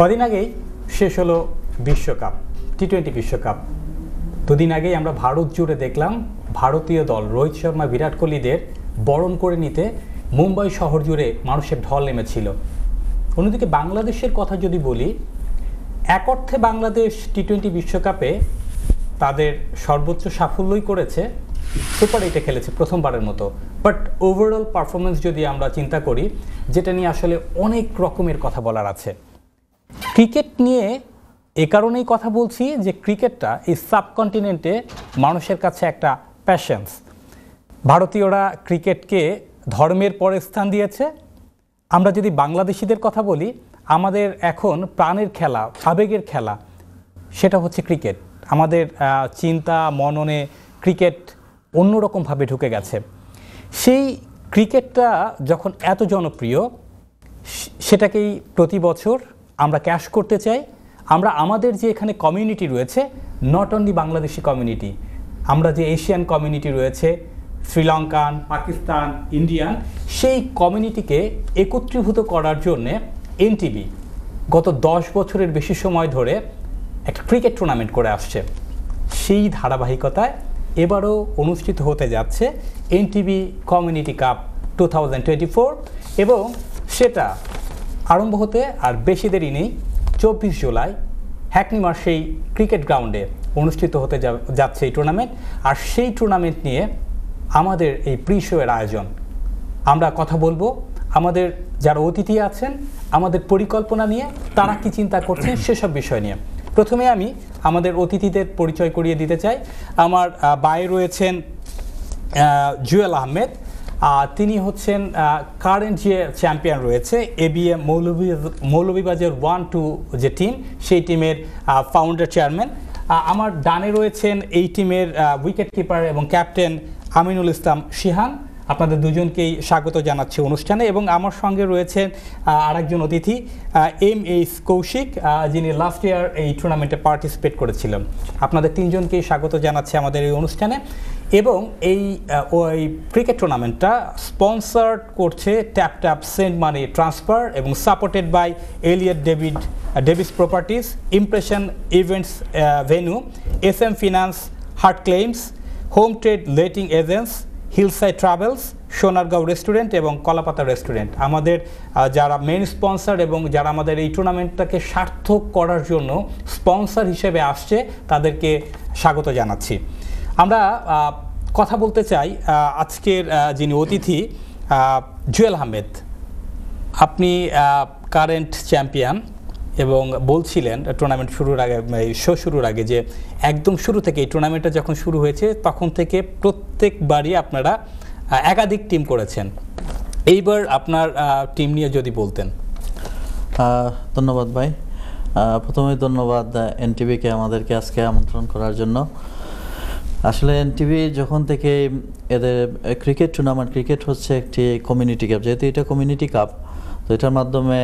কদিন আগেই শেষ হলো বিশ্বকাপ টি টোয়েন্টি বিশ্বকাপ দুদিন আগেই আমরা ভারত জুড়ে দেখলাম ভারতীয় দল রোহিত শর্মা বিরাট কোহলিদের বরণ করে নিতে মুম্বাই শহর জুড়ে মানুষের ঢল নেমেছিল অন্যদিকে বাংলাদেশের কথা যদি বলি এক অর্থে বাংলাদেশ টি টোয়েন্টি বিশ্বকাপে তাদের সর্বোচ্চ সাফল্যই করেছে সুপার এইটে খেলেছে প্রথমবারের মতো বাট ওভারঅল পারফরমেন্স যদি আমরা চিন্তা করি যেটা নিয়ে আসলে অনেক রকমের কথা বলার আছে ক্রিকেট নিয়ে এ কারণেই কথা বলছি যে ক্রিকেটটা এই সাবকন্টিনেন্টে মানুষের কাছে একটা প্যাশন্স ভারতীয়রা ক্রিকেটকে ধর্মের পরে স্থান দিয়েছে আমরা যদি বাংলাদেশিদের কথা বলি আমাদের এখন প্রাণের খেলা আবেগের খেলা সেটা হচ্ছে ক্রিকেট আমাদের চিন্তা মননে ক্রিকেট অন্যরকমভাবে ঢুকে গেছে সেই ক্রিকেটটা যখন এত জনপ্রিয় সেটাকেই প্রতি বছর আমরা ক্যাশ করতে চাই আমরা আমাদের যে এখানে কমিউনিটি রয়েছে নট অনলি বাংলাদেশি কমিউনিটি আমরা যে এশিয়ান কমিউনিটি রয়েছে শ্রীলঙ্কান পাকিস্তান ইন্ডিয়ান সেই কমিউনিটিকে একত্রীভূত করার জন্যে এনটিভি গত দশ বছরের বেশি সময় ধরে একটা ক্রিকেট টুর্নামেন্ট করে আসছে সেই ধারাবাহিকতায় এবারও অনুষ্ঠিত হতে যাচ্ছে NTV community cup two thousand twenty four এবং সেটা আরম্ভ হতে আর বেশি দেরি নেই চব্বিশ জুলাই হ্যাকনি সেই ক্রিকেট গ্রাউন্ডে অনুষ্ঠিত হতে যাচ্ছে এই টুর্নামেন্ট আর সেই টুর্নামেন্ট নিয়ে আমাদের এই প্রি শোয়ের আয়োজন আমরা কথা বলবো আমাদের যারা অতিথি আছেন আমাদের পরিকল্পনা নিয়ে তারা কি চিন্তা করছেন সেসব বিষয় নিয়ে প্রথমে আমি আমাদের অতিথিদের পরিচয় করিয়ে দিতে চাই আমার বায়ে রয়েছেন জুয়েল আহমেদ তিনি হচ্ছেন কারেন্ট যে চ্যাম্পিয়ন রয়েছে ABM Moulvi Moulvibazar one two যে টিম সেই টিমের ফাউন্ডার চেয়ারম্যান আমার ডানে রয়েছেন এই টিমের উইকেট কিপার এবং ক্যাপ্টেন আমিনুল ইসলাম শিহান আপনাদের দুজনকেই স্বাগত জানাচ্ছি অনুষ্ঠানে এবং আমার সঙ্গে রয়েছেন আরেকজন অতিথি এম এইস কৌশিক যিনি লাস্ট ইয়ার এই টুর্নামেন্টে পার্টিসিপেট করেছিলেন আপনাদের তিনজনকেই স্বাগত জানাচ্ছি আমাদের এই অনুষ্ঠানে এবং এই ওই ক্রিকেট টুর্নামেন্টটা স্পন্সার্ড করছে tap tap send money transfer এবং সাপোর্টেড বাই এলিয়ার David Davis properties impression events venue S M finance heart claims home trade letting agents হিলসাই travels Sonargaon restaurant এবং কলাপাতা রেস্টুরেন্ট আমাদের যারা মেন স্পন্সার এবং যারা আমাদের এই টুর্নামেন্টটাকে সার্থক করার জন্য স্পন্সার হিসেবে আসছে তাদেরকে স্বাগত জানাচ্ছি আমরা কথা বলতে চাই আজকের যিনি অতিথি জুয়েল আহমেদ আপনি কারেন্ট চ্যাম্পিয়ন এবং বলছিলেন টুর্নামেন্ট শুরুর আগে শো শুরুর আগে যে একদম শুরু থেকে এই টুর্নামেন্টটা যখন শুরু হয়েছে তখন থেকে প্রত্যেকবারই আপনারা একাধিক টিম করেছেন এইবার আপনার টিম নিয়ে যদি বলতেন ধন্যবাদ ভাই প্রথমে ধন্যবাদ এনটিভিকে আমাদেরকে আজকে আমন্ত্রণ করার জন্য আসলে এনটিভি যখন থেকে এদের ক্রিকেট টুর্নামেন্ট ক্রিকেট হচ্ছে একটি কমিউনিটি কাপ যেহেতু এটা কমিউনিটি কাপ তো এটার মাধ্যমে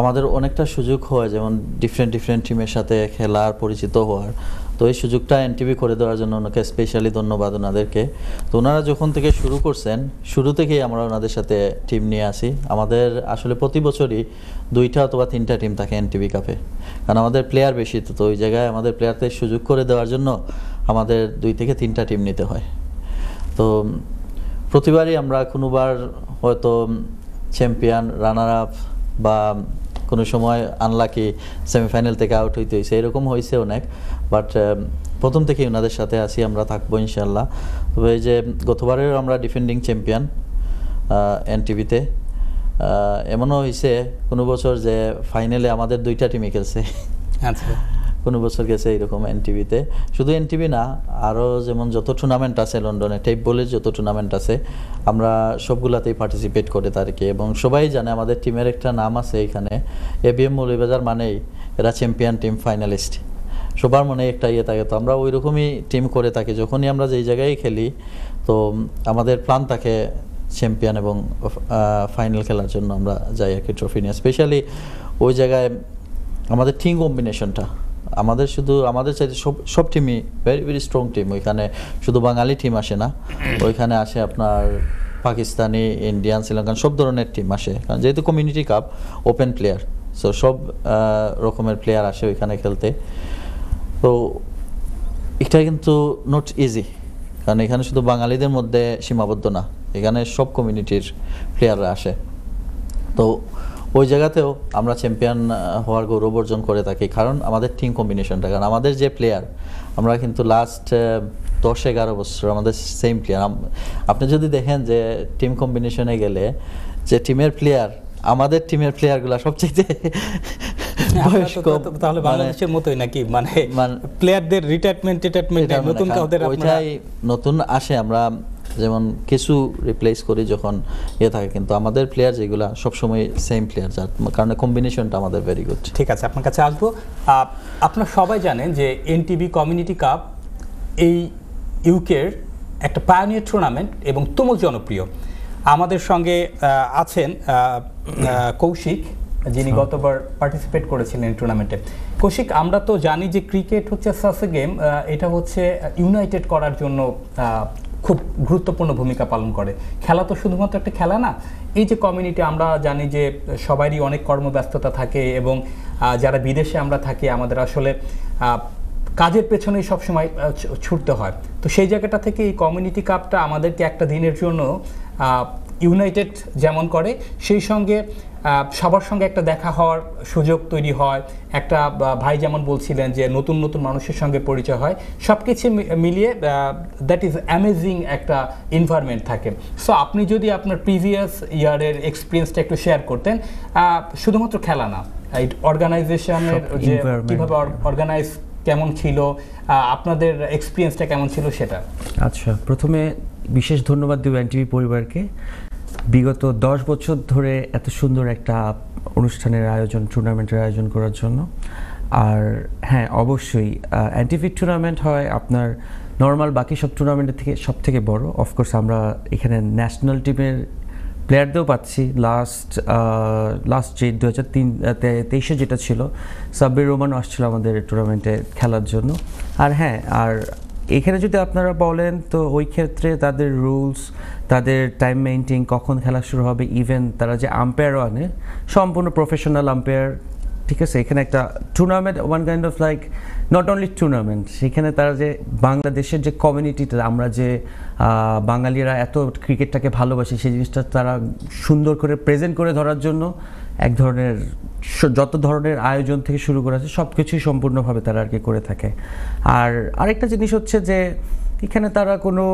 আমাদের অনেকটা সুযোগ হয় যেমন ডিফারেন্ট ডিফারেন্ট টিমের সাথে খেলার পরিচিত হওয়ার তো এই সুযোগটা এনটিভি করে দেওয়ার জন্য ওনাকে স্পেশালি ধন্যবাদ ওনাদেরকে তো ওনারা যখন থেকে শুরু করছেন শুরু থেকেই আমরা ওনাদের সাথে টিম নিয়ে আসি আমাদের আসলে প্রতি বছরই দুইটা অথবা তিনটা টিম থাকে এনটিভি কাপে কারণ আমাদের প্লেয়ার বেশি তো ওই জায়গায় আমাদের প্লেয়ারদের সুযোগ করে দেওয়ার জন্য আমাদের দুই থেকে তিনটা টিম নিতে হয় তো প্রতিবারই আমরা কোনোবার হয়তো চ্যাম্পিয়ন রানার আপ বা কোনো সময় আনলাকি সেমিফাইনাল থেকে আউট হইতে হয়েছে এরকম হয়েছে অনেক বাট um, প্রথম থেকেই ওনাদের সাথে আসি আমরা থাকবো ইনশাল্লাহ তবে এই যে গতবারেরও আমরা ডিফেন্ডিং চ্যাম্পিয়ন এনটিভিতে এমনও হয়েছে কোনো বছর যে ফাইনালে আমাদের দুইটা টিমে খেলছে আচ্ছা কোনো বছর গেছে এরকম এনটিভিতে শুধু এনটিভি না আরও যেমন যত টুর্নামেন্ট আছে লন্ডনে টেপ বলে যত টুর্নামেন্ট আছে আমরা সবগুলাতেই পার্টিসিপেট করে তারকে এবং সবাই জানে আমাদের টিমের একটা নাম আছে এখানে এবিএম মৌলিবাজার মানেই এরা চ্যাম্পিয়ন টিম ফাইনালিস্ট সবার মনে একটা ইয়ে থাকে তো আমরা ওই রকমই টিম করে থাকি যখনই আমরা যেই জায়গায় খেলি তো আমাদের প্ল্যান থাকে চ্যাম্পিয়ন এবং ফাইনাল খেলার জন্য আমরা যাই আর কি ট্রফি নিয়ে স্পেশালি ওই জায়গায় আমাদের টিম কম্বিনেশনটা আমাদের শুধু আমাদের চাইতে সব সব টিমই ভেরি ভেরি স্ট্রং টিম ওইখানে শুধু বাঙালি টিম আসে না ওইখানে আসে আপনার পাকিস্তানি ইন্ডিয়ান শ্রীলঙ্কান সব ধরনের টিম আসে কারণ যেহেতু community cup open player so সব রকমের প্লেয়ার আসে ওইখানে খেলতে তো এটা কিন্তু নট ইজি কারণ এখানে শুধু বাঙালিদের মধ্যে সীমাবদ্ধ না এখানে সব কমিউনিটির প্লেয়াররা আসে তো ওই জায়গাতেও আমরা চ্যাম্পিয়ন হওয়ার গৌরব অর্জন করে থাকি কারণ আমাদের টিম কম্বিনেশনটা কারণ আমাদের যে প্লেয়ার আমরা কিন্তু লাস্ট দশ এগারো বছর আমাদের সেম প্লেয়ার আপনি যদি দেখেন যে টিম কম্বিনেশনে গেলে যে টিমের প্লেয়ার আমাদের টিমের প্লেয়ারগুলো সবচেয়ে তাহলে মানে বাংলাদেশের মতোই নাকি মানে প্লেয়ারদের মানে মানে নতুন ওইটাই নতুন আসে আমরা যেমন কিছু রিপ্লেস করি যখন ইয়ে থাকে কিন্তু আমাদের প্লেয়ার যেগুলো সবসময় সেম প্লেয়ার যার কারণে কম্বিনেশনটা আমাদের ভেরি গুড ঠিক আছে আপনার কাছে আসবো আপনারা সবাই জানেন যে এনটিভি কমিউনিটি কাপ এই ইউকের একটা পায়োনিয়ার টুর্নামেন্ট এবং তুমুল জনপ্রিয় আমাদের সঙ্গে আছেন কৌশিক যিনি আচ্ছা। গতবার পার্টিসিপেট করেছিলেন টুর্নামেন্টে কৌশিক আমরা তো জানি যে ক্রিকেট হচ্ছে সাসে গেম এটা হচ্ছে ইউনাইটেড করার জন্য খুব গুরুত্বপূর্ণ ভূমিকা পালন করে খেলা তো শুধুমাত্র একটা খেলা না এই যে কমিউনিটি আমরা জানি যে সবারই অনেক কর্মব্যস্ততা থাকে এবং যারা বিদেশে আমরা থাকি আমাদের আসলে কাজের পেছনেই সবসময় ছুটতে হয় তো সেই জায়গাটা থেকে এই কমিউনিটি কাপটা আমাদেরকে একটা দিনের জন্য ইউনাইটেড যেমন করে সেই সঙ্গে সবার সঙ্গে একটা দেখা হওয়ার সুযোগ তৈরি হয় একটা ভাই যেমন বলছিলেন যে নতুন নতুন মানুষের সঙ্গে পরিচয় হয় সব কিছু মিলিয়ে দ্যাট ইজ অ্যামেজিং একটা এনভায়রনমেন্ট থাকে সো আপনি যদি আপনার প্রিভিয়াস ইয়ারের এক্সপিরিয়েন্সটা একটু শেয়ার করতেন শুধুমাত্র খেলা না অর্গানাইজেশনের যে কীভাবে অর্গানাইজ কেমন ছিল আপনাদের এক্সপিরিয়েন্সটা কেমন ছিল সেটা আচ্ছা প্রথমে বিশেষ ধন্যবাদ দেবো এন পরিবারকে বিগত দশ বছর ধরে এত সুন্দর একটা অনুষ্ঠানের আয়োজন টুর্নামেন্টের আয়োজন করার জন্য আর হ্যাঁ অবশ্যই অ্যান্টিফিক টুর্নামেন্ট হয় আপনার নর্মাল বাকি সব টুর্নামেন্টের থেকে সব থেকে বড় অফকোর্স আমরা এখানে ন্যাশনাল টিমের প্লেয়ারদেরও পাচ্ছি লাস্ট লাস্ট যে দু হাজার তিন তেইশে যেটা ছিল সাব্বির রোমানও আসছিল আমাদের টুর্নামেন্টে খেলার জন্য আর হ্যাঁ আর এখানে যদি আপনারা বলেন তো ওই ক্ষেত্রে তাদের রুলস তাদের টাইম মেনটেন কখন খেলা শুরু হবে ইভেন তারা যে আম্পায়ারও আনে সম্পূর্ণ প্রফেশনাল আম্পায়ার ঠিক আছে এখানে একটা tournament one kind of like not only tournament সেখানে তারা যে বাংলাদেশের যে কমিউনিটিটা আমরা যে বাঙালিরা এত ক্রিকেটটাকে ভালোবাসি সেই জিনিসটা তারা সুন্দর করে প্রেজেন্ট করে ধরার জন্য এক ধরনের যত ধরনের আয়োজন থেকে শুরু করে আছে সব কিছুই সম্পূর্ণভাবে তারা আর কি করে থাকে আর আরেকটা জিনিস হচ্ছে যে এখানে তারা কোনো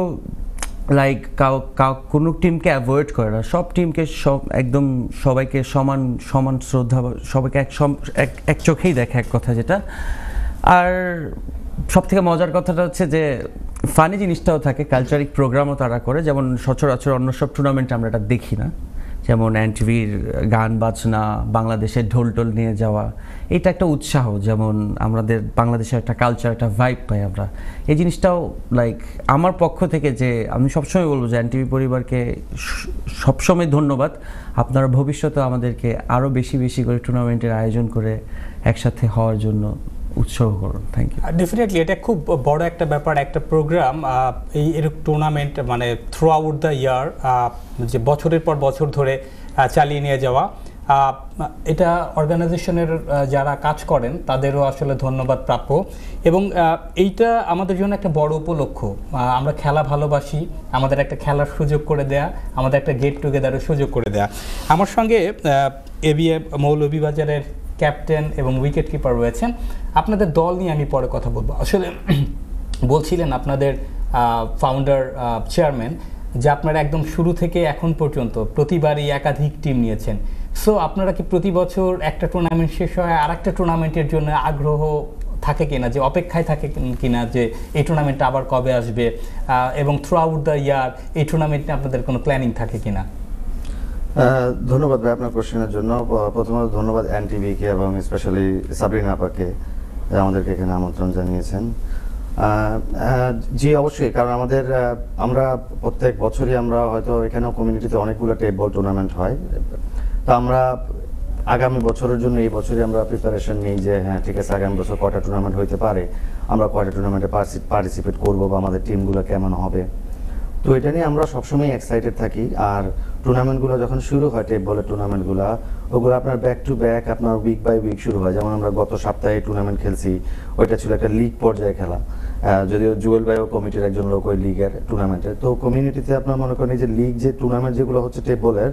লাইক কাউ কাউ কোনো টিমকে অ্যাভয়েড করে না সব টিমকে সব একদম সবাইকে সমান সমান শ্রদ্ধা সবাইকে এক এক চোখেই দেখে এক কথা যেটা আর সব থেকে মজার কথাটা হচ্ছে যে ফানি জিনিসটাও থাকে কালচারিক প্রোগ্রামও তারা করে যেমন সচরাচর অন্য সব টুর্নামেন্টে আমরা এটা দেখি না যেমন অ্যান্টিভির গান বাজনা বাংলাদেশের ঢোল টোল নিয়ে যাওয়া এটা একটা উৎসাহ যেমন আমাদের বাংলাদেশের একটা কালচার একটা ভাইব পাই আমরা এই জিনিসটাও লাইক আমার পক্ষ থেকে যে আমি সবসময় বলবো যে অ্যান্টিভি পরিবারকে সবসময় ধন্যবাদ আপনারা ভবিষ্যতে আমাদেরকে আরও বেশি বেশি করে টুর্নামেন্টের আয়োজন করে একসাথে হওয়ার জন্য উৎসাহ করুন থ্যাংক ইউ ডেফিনেটলি এটা খুব বড় একটা ব্যাপার একটা প্রোগ্রাম uh, এই এরকম টুর্নামেন্ট মানে থ্রু আউট দ্য ইয়ার যে বছরের পর বছর ধরে uh, চালিয়ে নিয়ে যাওয়া uh, এটা অর্গানাইজেশনের যারা কাজ করেন তাদেরও আসলে ধন্যবাদ প্রাপ্য এবং এইটা আমাদের জন্য একটা বড় উপলক্ষ আমরা খেলা ভালোবাসি আমাদের একটা খেলার সুযোগ করে দেয়া আমাদের একটা গেট টুগেদারের সুযোগ করে দেয়া আমার সঙ্গে এবিএ মৌলভীবাজারের ক্যাপ্টেন এবং উইকেট কিপার রয়েছেন আপনাদের দল নিয়ে আমি পরে কথা বলবো আসলে বলছিলেন আপনাদের ফাউন্ডার চেয়ারম্যান যে আপনারা একদম শুরু থেকে এখন পর্যন্ত প্রতিবারই একাধিক টিম নিয়েছেন সো আপনারা কি প্রতি বছর একটা টুর্নামেন্ট শেষ হয় আর একটা টুর্নামেন্টের জন্য আগ্রহ থাকে কিনা যে অপেক্ষায় থাকে কিনা যে এই টুর্নামেন্টটা আবার কবে আসবে এবং থ্রু আউট দ্য ইয়ার এই টুর্নামেন্টে আপনাদের কোনো প্ল্যানিং থাকে কিনা ধন্যবাদ ভাই আপনার কোশ্চেনের জন্য প্রথমত ধন্যবাদ এন টিভিকে এবং স্পেশালি সাবরিন আপাকে আমাদেরকে এখানে আমন্ত্রণ জানিয়েছেন জি অবশ্যই কারণ আমাদের আমরা প্রত্যেক বছরই আমরা হয়তো এখানেও কমিউনিটিতে অনেকগুলো টেপ বল টুর্নামেন্ট হয় তো আমরা আগামী বছরের জন্য এই বছরই আমরা প্রিপারেশন নিই যে হ্যাঁ ঠিক আছে আগামী বছর কটা টুর্নামেন্ট হইতে পারে আমরা কটা টুর্নামেন্টে পার্টিসিপেট করবো বা আমাদের টিমগুলো কেমন হবে তো এটা নিয়ে আমরা সবসময় এক্সাইটেড থাকি আর টুর্নামেন্টগুলো যখন শুরু হয় টেপ বলের টুর্নামেন্টগুলো ওগুলো আপনার ব্যাক টু ব্যাক আপনার উইক বাই উইক শুরু হয় যেমন আমরা গত সপ্তাহে টুর্নামেন্ট খেলছি ওইটা ছিল একটা লিগ পর্যায়ে খেলা যদিও জুয়েল বায়ো কমিটির একজন লোক ওই লিগের টুর্নামেন্টে তো কমিউনিটিতে আপনার মনে করেন যে লিগ যে টুর্নামেন্ট যেগুলো হচ্ছে টেপ বলের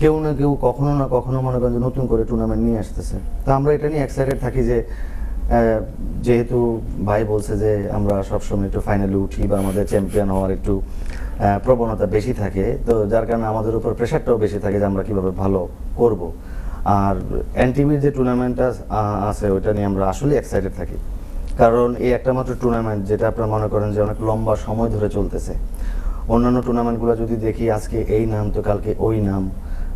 কেউ না কেউ কখনো না কখনো মনে করেন যে নতুন করে টুর্নামেন্ট নিয়ে আসতেছে তো আমরা এটা নিয়ে এক্সাইটেড থাকি যে যেহেতু ভাই বলছে যে আমরা সবসময় একটু ফাইনালে উঠি বা আমাদের চ্যাম্পিয়ন হওয়ার একটু প্রবণতা বেশি থাকে তো যার কারণে আমাদের উপর প্রেশারটাও বেশি থাকে যে আমরা কিভাবে ভালো করব আর এনটিভির যে টুর্নামেন্টটা আছে ওইটা নিয়ে আমরা আসলে এক্সাইটেড থাকি কারণ এই একটা মাত্র টুর্নামেন্ট যেটা আপনারা মনে করেন যে অনেক লম্বা সময় ধরে চলতেছে অন্যান্য টুর্নামেন্টগুলো যদি দেখি আজকে এই নাম তো কালকে ওই নাম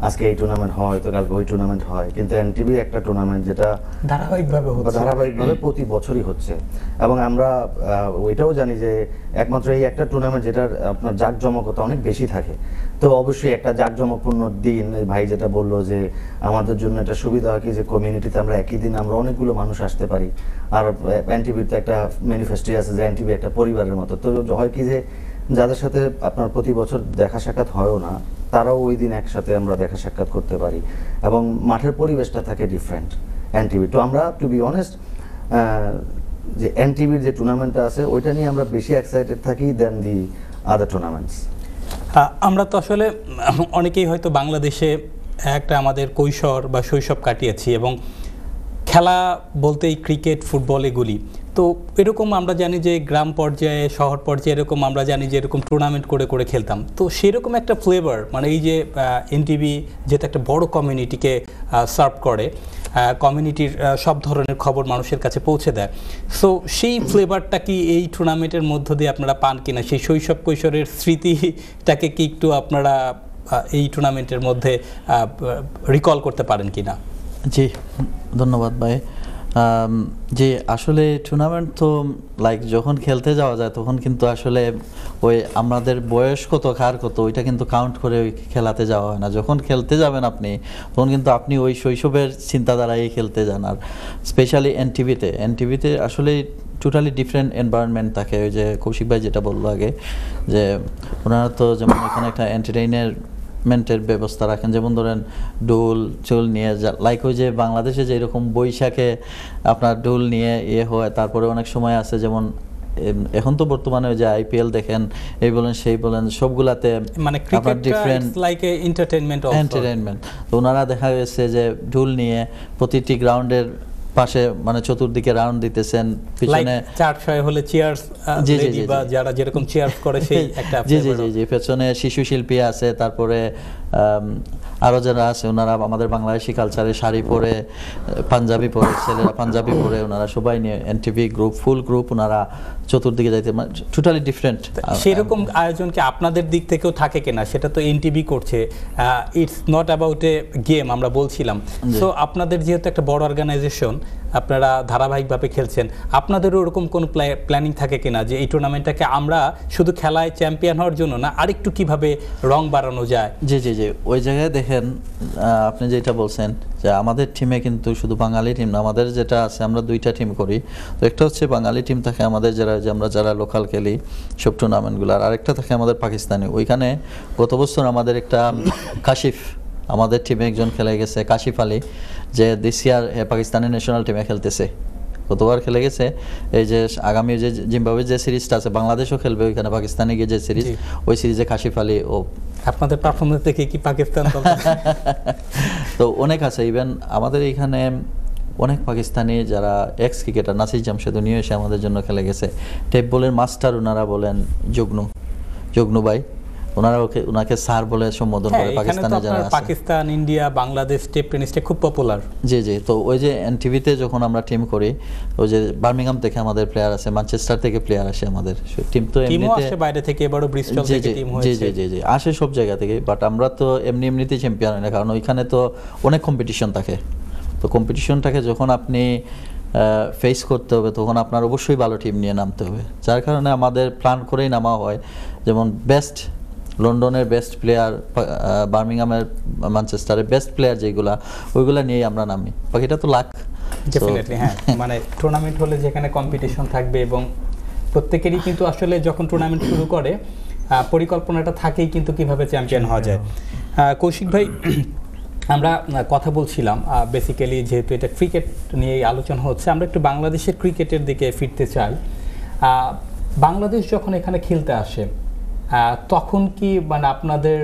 আজকে এই টুর্নামেন্ট হয় তো কালকে ওই টুর্নামেন্ট হয় কিন্তু এনটিভি একটা টুর্নামেন্ট যেটা ধারাবাহিকভাবে হচ্ছে ধারাবাহিকভাবে প্রতি বছরই হচ্ছে এবং আমরা ওইটাও জানি যে একমাত্র এই একটা টুর্নামেন্ট যেটার আপনার জাঁকজমকতা অনেক বেশি থাকে তো অবশ্যই একটা জাঁকজমকপূর্ণ দিন ভাই যেটা বললো যে আমাদের জন্য একটা সুবিধা হয় কি যে কমিউনিটিতে আমরা একই দিন আমরা অনেকগুলো মানুষ আসতে পারি আর এনটিভির তো একটা ম্যানিফেস্টো আছে যে এনটিভি একটা পরিবারের মতো তো হয় কি যে যাদের সাথে আপনার প্রতি বছর দেখা সাক্ষাৎ হয়ও না তারাও ওই দিন একসাথে আমরা দেখা সাক্ষাৎ করতে পারি এবং মাঠের পরিবেশটা থাকে ডিফারেন্ট এন টিভি তো আমরা টু বি অনেস্ট যে এন টিভির যে টুর্নামেন্টটা আছে ওইটা নিয়ে আমরা বেশি এক্সাইটেড থাকি দেন দি আদার টুর্নামেন্টস আমরা তো আসলে অনেকেই হয়তো বাংলাদেশে একটা আমাদের কৈশোর বা শৈশব কাটিয়েছি এবং খেলা এই ক্রিকেট ফুটবল এগুলি তো এরকম আমরা জানি যে গ্রাম পর্যায়ে শহর পর্যায়ে এরকম আমরা জানি যে এরকম টুর্নামেন্ট করে করে খেলতাম তো সেরকম একটা ফ্লেভার মানে এই যে এনটিভি যেহেতু একটা বড় কমিউনিটিকে সার্ভ করে কমিউনিটির সব ধরনের খবর মানুষের কাছে পৌঁছে দেয় সো সেই ফ্লেভারটা কি এই টুর্নামেন্টের মধ্য দিয়ে আপনারা পান কিনা সেই শৈশব কৈশোরের স্মৃতিটাকে কি একটু আপনারা এই টুর্নামেন্টের মধ্যে রিকল করতে পারেন কিনা জি ধন্যবাদ ভাই যে আসলে টুর্নামেন্ট তো লাইক যখন খেলতে যাওয়া যায় তখন কিন্তু আসলে ওই আমাদের বয়স কত কার কত ওইটা কিন্তু কাউন্ট করে ওই খেলাতে যাওয়া হয় না যখন খেলতে যাবেন আপনি তখন কিন্তু আপনি ওই শৈশবের চিন্তাধারায় খেলতে যান আর স্পেশালি এন টিভিতে এন টিভিতে আসলে টোটালি ডিফারেন্ট এনভায়রনমেন্ট থাকে ওই যে কৌশিক ভাই যেটা বললো আগে যে ওনারা তো যেমন এখানে একটা এন্টারটেইনের ট্রিটমেন্টের ব্যবস্থা রাখেন যেমন ধরেন ঢোল চুল নিয়ে লাইক ওই যে বাংলাদেশে যে এরকম বৈশাখে আপনার ঢোল নিয়ে ইয়ে হয় তারপরে অনেক সময় আছে যেমন এখন তো বর্তমানে যে আইপিএল দেখেন এই বলেন সেই বলেন সবগুলাতে মানে different like a entertainment entertainment তো ওনারা দেখা গেছে যে ঢুল নিয়ে প্রতিটি গ্রাউন্ডের পাশে মানে চতুর্দিকে রাউন্ড দিতেছেন পিছনে চার ছয় হলে চেয়ার্স uh, জি জি বা যারা যেরকম চেয়ার করে সেই একটা জি জি জি জি পেছনে শিশু শিল্পী আছে তারপরে আরও যারা আছে ওনারা আমাদের বাংলাদেশি কালচারে শাড়ি পরে পাঞ্জাবি পরে ছেলেরা পাঞ্জাবি পরে ওনারা সবাই নিয়ে এনটিভি গ্রুপ ফুল গ্রুপ ওনারা চতুর্দিকে যাইতে টোটালি মানে ডিফারেন্ট সেরকম আয়োজন কি আপনাদের দিক থেকেও থাকে কিনা সেটা তো এনটিভি করছে it's not about a game আমরা বলছিলাম সো আপনাদের যেহেতু একটা বড় অর্গানাইজেশন আপনারা ধারাবাহিকভাবে খেলছেন আপনাদেরও ওরকম কোনো প্ল্যানিং থাকে কিনা যে এই টুর্নামেন্টটাকে আমরা শুধু খেলায় চ্যাম্পিয়ন হওয়ার জন্য না আরেকটু কিভাবে রং বাড়ানো যায় জি জি জি ওই জায়গায় দেখেন আপনি যেটা বলছেন যে আমাদের টিমে কিন্তু শুধু বাঙালি টিম না আমাদের যেটা আছে আমরা দুইটা টিম করি তো একটা হচ্ছে বাঙালি টিম থাকে আমাদের যারা যে আমরা যারা লোকাল খেলি সব টুর্নামেন্টগুলো আর আরেকটা থাকে আমাদের পাকিস্তানি ওইখানে গত বছর আমাদের একটা কাশিফ আমাদের টিমে একজন খেলে গেছে কাশিফ আলী যে দিস ইয়ার পাকিস্তানের ন্যাশনাল টিমে খেলতেছে গতবার খেলে গেছে এই যে আগামী যে জিম্বাবুয়ে যে সিরিজটা আছে বাংলাদেশও খেলবে ওইখানে পাকিস্তানে গিয়ে যে সিরিজ ওই সিরিজে কাশিফ আলী ও আপনাদের পারফরমেন্স দেখে কি পাকিস্তান তো অনেক আছে ইভেন আমাদের এইখানে অনেক পাকিস্তানি যারা এক্স ক্রিকেটার নাসির জামশেদ উনিও এসে আমাদের জন্য খেলে গেছে টেপ বলের মাস্টার ওনারা বলেন যুগ্ন যুগ্ন ভাই ওনারা ওকে ওনাকে স্যার বলে সম্বোধন হ্যাঁ, করে পাকিস্তানে যারা আছে পাকিস্তান ইন্ডিয়া বাংলাদেশ টেপ টেনিসটা খুব পপুলার জি জি তো ওই যে এনটিভিতে যখন আমরা টিম করি ওই যে বার্মিংহাম থেকে আমাদের প্লেয়ার আছে ম্যানচেস্টার থেকে প্লেয়ার আসে আমাদের টিম তো এমনিতে আসে বাইরে থেকে এবারে ব্রিস্টল থেকে টিম হয়েছে জি জি জি আসে সব জায়গা থেকে বাট আমরা তো এমনি এমনিতেই চ্যাম্পিয়ন হই না কারণ ওইখানে তো অনেক কম্পিটিশন থাকে তো কম্পিটিশনটাকে যখন আপনি ফেস করতে হবে তখন আপনার অবশ্যই ভালো টিম নিয়ে নামতে হবে যার কারণে আমাদের প্ল্যান করেই নামা হয় যেমন বেস্ট লন্ডনের বেস্ট প্লেয়ার বার্মিংহামের মানচেস্টারের বেস্ট প্লেয়ার যেগুলা ওইগুলা নিয়েই আমরা নামি পাখিটা তো লাখ হ্যাঁ মানে টুর্নামেন্ট হলে যেখানে কম্পিটিশন থাকবে এবং প্রত্যেকেরই কিন্তু আসলে যখন টুর্নামেন্ট শুরু করে পরিকল্পনাটা থাকেই কিন্তু কিভাবে চ্যাম্পিয়ন হওয়া যায় কৌশিক ভাই আমরা কথা বলছিলাম বেসিক্যালি যেহেতু এটা ক্রিকেট নিয়েই আলোচনা হচ্ছে আমরা একটু বাংলাদেশের ক্রিকেটের দিকে ফিরতে চাই বাংলাদেশ যখন এখানে খেলতে আসে তখন কি মানে আপনাদের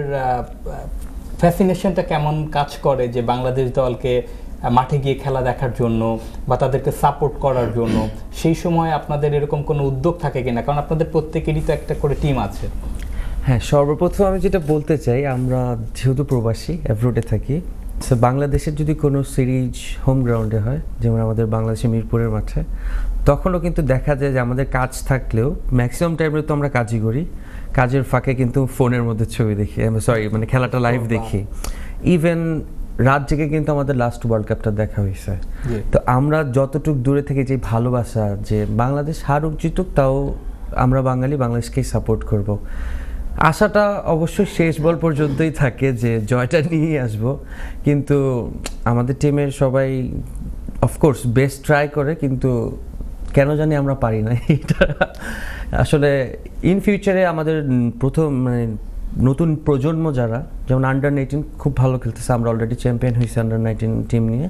ফ্যাসিনেশনটা কেমন কাজ করে যে বাংলাদেশ দলকে মাঠে গিয়ে খেলা দেখার জন্য বা তাদেরকে সাপোর্ট করার জন্য সেই সময় আপনাদের এরকম কোনো উদ্যোগ থাকে কিনা কারণ আপনাদের প্রত্যেকেরই তো একটা করে টিম আছে হ্যাঁ সর্বপ্রথম আমি যেটা বলতে চাই আমরা যেহেতু প্রবাসী অ্যাব্রোডে থাকি সো বাংলাদেশের যদি কোনো সিরিজ হোম গ্রাউন্ডে হয় যেমন আমাদের বাংলাদেশের মিরপুরের মাঠে তখনও কিন্তু দেখা যায় যে আমাদের কাজ থাকলেও ম্যাক্সিমাম টাইমে তো আমরা কাজই করি কাজের ফাঁকে কিন্তু ফোনের মধ্যে ছবি দেখি সরি মানে খেলাটা লাইভ oh, দেখি ইভেন রাত জেগে কিন্তু আমাদের লাস্ট ওয়ার্ল্ড কাপটা দেখা হয়েছে তো আমরা যতটুক দূরে থেকে যে ভালোবাসা যে বাংলাদেশ হারুক জিতুক তাও আমরা বাঙালি বাংলাদেশকেই সাপোর্ট করব আশাটা অবশ্যই শেষ বল পর্যন্তই থাকে যে জয়টা নিয়েই আসব কিন্তু আমাদের টিমের সবাই অফকোর্স বেস্ট ট্রাই করে কিন্তু কেন জানি আমরা পারি না এটা আসলে ইন ফিউচারে আমাদের প্রথম মানে নতুন প্রজন্ম যারা যেমন আন্ডার নাইনটিন খুব ভালো খেলতেছে আমরা অলরেডি চ্যাম্পিয়ন হয়েছি আন্ডার নাইনটিন টিম নিয়ে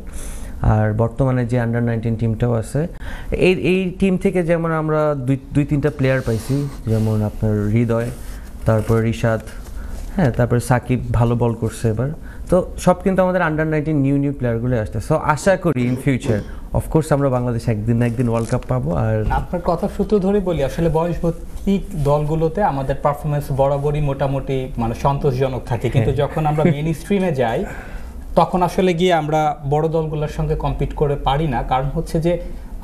আর বর্তমানে যে আন্ডার নাইনটিন টিমটাও আছে এই এই টিম থেকে যেমন আমরা দুই দুই তিনটা প্লেয়ার পাইছি যেমন আপনার হৃদয় তারপর রিশাদ হ্যাঁ তারপর সাকিব ভালো বল করছে এবার তো সব কিন্তু আমাদের আন্ডার নাইনটিন নিউ নিউ প্লেয়ারগুলো আসছে সো আশা করি ইন ফিউচার অফকোর্স আমরা বাংলাদেশ একদিন না একদিন ওয়ার্ল্ড কাপ পাবো আর আপনার কথা সূত্র ধরে বলি আসলে বয়স ভিত্তিক দলগুলোতে আমাদের পারফরমেন্স বরাবরই মোটামুটি মানে সন্তোষজনক থাকে কিন্তু হ্যাঁ। যখন আমরা মেন স্ট্রিমে যাই তখন আসলে গিয়ে আমরা বড় দলগুলোর সঙ্গে কম্পিট করে পারি না কারণ হচ্ছে যে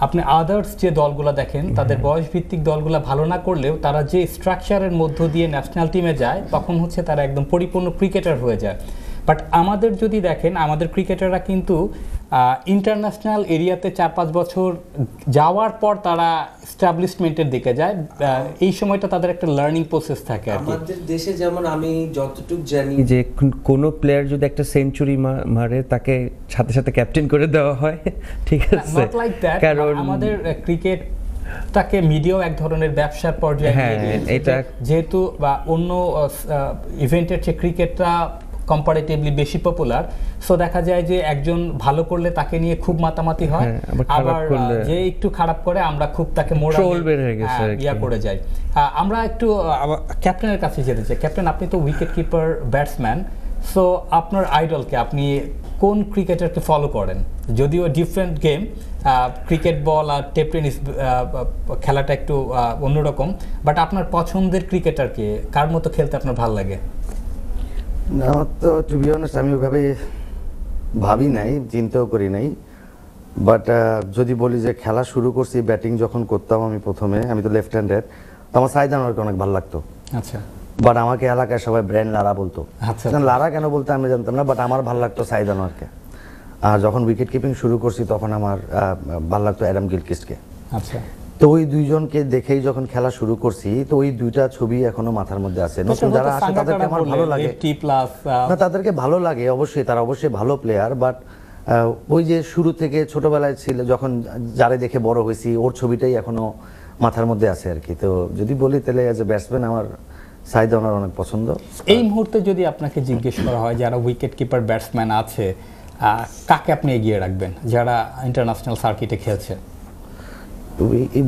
আপনি আদার্স যে দলগুলো দেখেন তাদের বয়স ভিত্তিক দলগুলো ভালো না করলেও তারা যে স্ট্রাকচারের মধ্য দিয়ে ন্যাশনাল টিমে যায় তখন হচ্ছে তারা একদম পরিপূর্ণ ক্রিকেটার হয়ে যায় বাট আমাদের যদি দেখেন আমাদের ক্রিকেটাররা কিন্তু ইন্টারন্যাশনাল এরিয়াতে চার পাঁচ বছর যাওয়ার পর তারা স্টাবলিশমেন্টের দিকে যায় এই সময়টা তাদের একটা লার্নিং প্রসেস থাকে আমাদের দেশে যেমন আমি যতটুকু জানি যে কোনো প্লেয়ার যদি একটা সেঞ্চুরি মারে তাকে সাথে সাথে ক্যাপ্টেন করে দেওয়া হয় ঠিক আছে কারণ আমাদের ক্রিকেট তাকে মিডিয়াও এক ধরনের ব্যবসার পর্যায়ে হ্যাঁ, যেহেতু বা অন্য ইভেন্টের চেয়ে ক্রিকেটটা কম্পারেটিভলি বেশি পপুলার সো দেখা যায় যে একজন ভালো করলে তাকে নিয়ে খুব মাতামাতি হয় হ্যাঁ, আবার যে একটু খারাপ করে আমরা খুব তাকে মোরাল হ্যাঁ, ইয়া করে যাই আমরা একটু ক্যাপ্টেনের কাছে যেতে চাই ক্যাপ্টেন আপনি তো উইকেট কিপার ব্যাটসম্যান সো আপনার আইডলকে আপনি কোন ক্রিকেটারকে ফলো করেন যদিও ডিফারেন্ট গেম ক্রিকেট বল আর টেপ টেনিস খেলাটা একটু অন্যরকম বাট আপনার পছন্দের ক্রিকেটারকে কার মতো খেলতে আপনার ভাল লাগে না আমার তো টু বি অনেস্ট আমি ওভাবে ভাবি নাই চিন্তাও করি নাই বাট যদি বলি যে খেলা শুরু করছি ব্যাটিং যখন করতাম আমি প্রথমে আমি তো লেফট হ্যান্ডের তো আমার সাইদ আনোয়ারকে অনেক ভালো লাগতো আচ্ছা বাট আমাকে এলাকায় সবাই ব্র্যান্ড লারা বলতো আচ্ছা, আচ্ছা লারা কেন বলতে আমি জানতাম না বাট আমার ভালো লাগতো সাইদ আনোয়ারকে আর যখন উইকেট কিপিং শুরু করছি তখন আমার ভালো লাগতো অ্যাডাম গিলকিস্টকে আচ্ছা তো ওই দুইজনকে দেখেই যখন খেলা শুরু করছি তো ওই দুইটা ছবি এখনো মাথার মধ্যে আছে নতুন যারা আসে তাদেরকে আমার ভালো লাগে না তাদেরকে ভালো লাগে অবশ্যই তারা অবশ্যই ভালো প্লেয়ার বাট ওই যে শুরু থেকে ছোটবেলায় ছিল যখন যারে দেখে বড় হয়েছি ওর ছবিটাই এখনো মাথার মধ্যে আছে আর কি তো যদি বলি তাহলে অ্যাজ এ ব্যাটসম্যান আমার সাইদ ওনার অনেক পছন্দ এই মুহূর্তে যদি আপনাকে জিজ্ঞেস করা হয় যারা উইকেট কিপার ব্যাটসম্যান আছে কাকে আপনি এগিয়ে রাখবেন যারা ইন্টারন্যাশনাল সার্কিটে খেলছে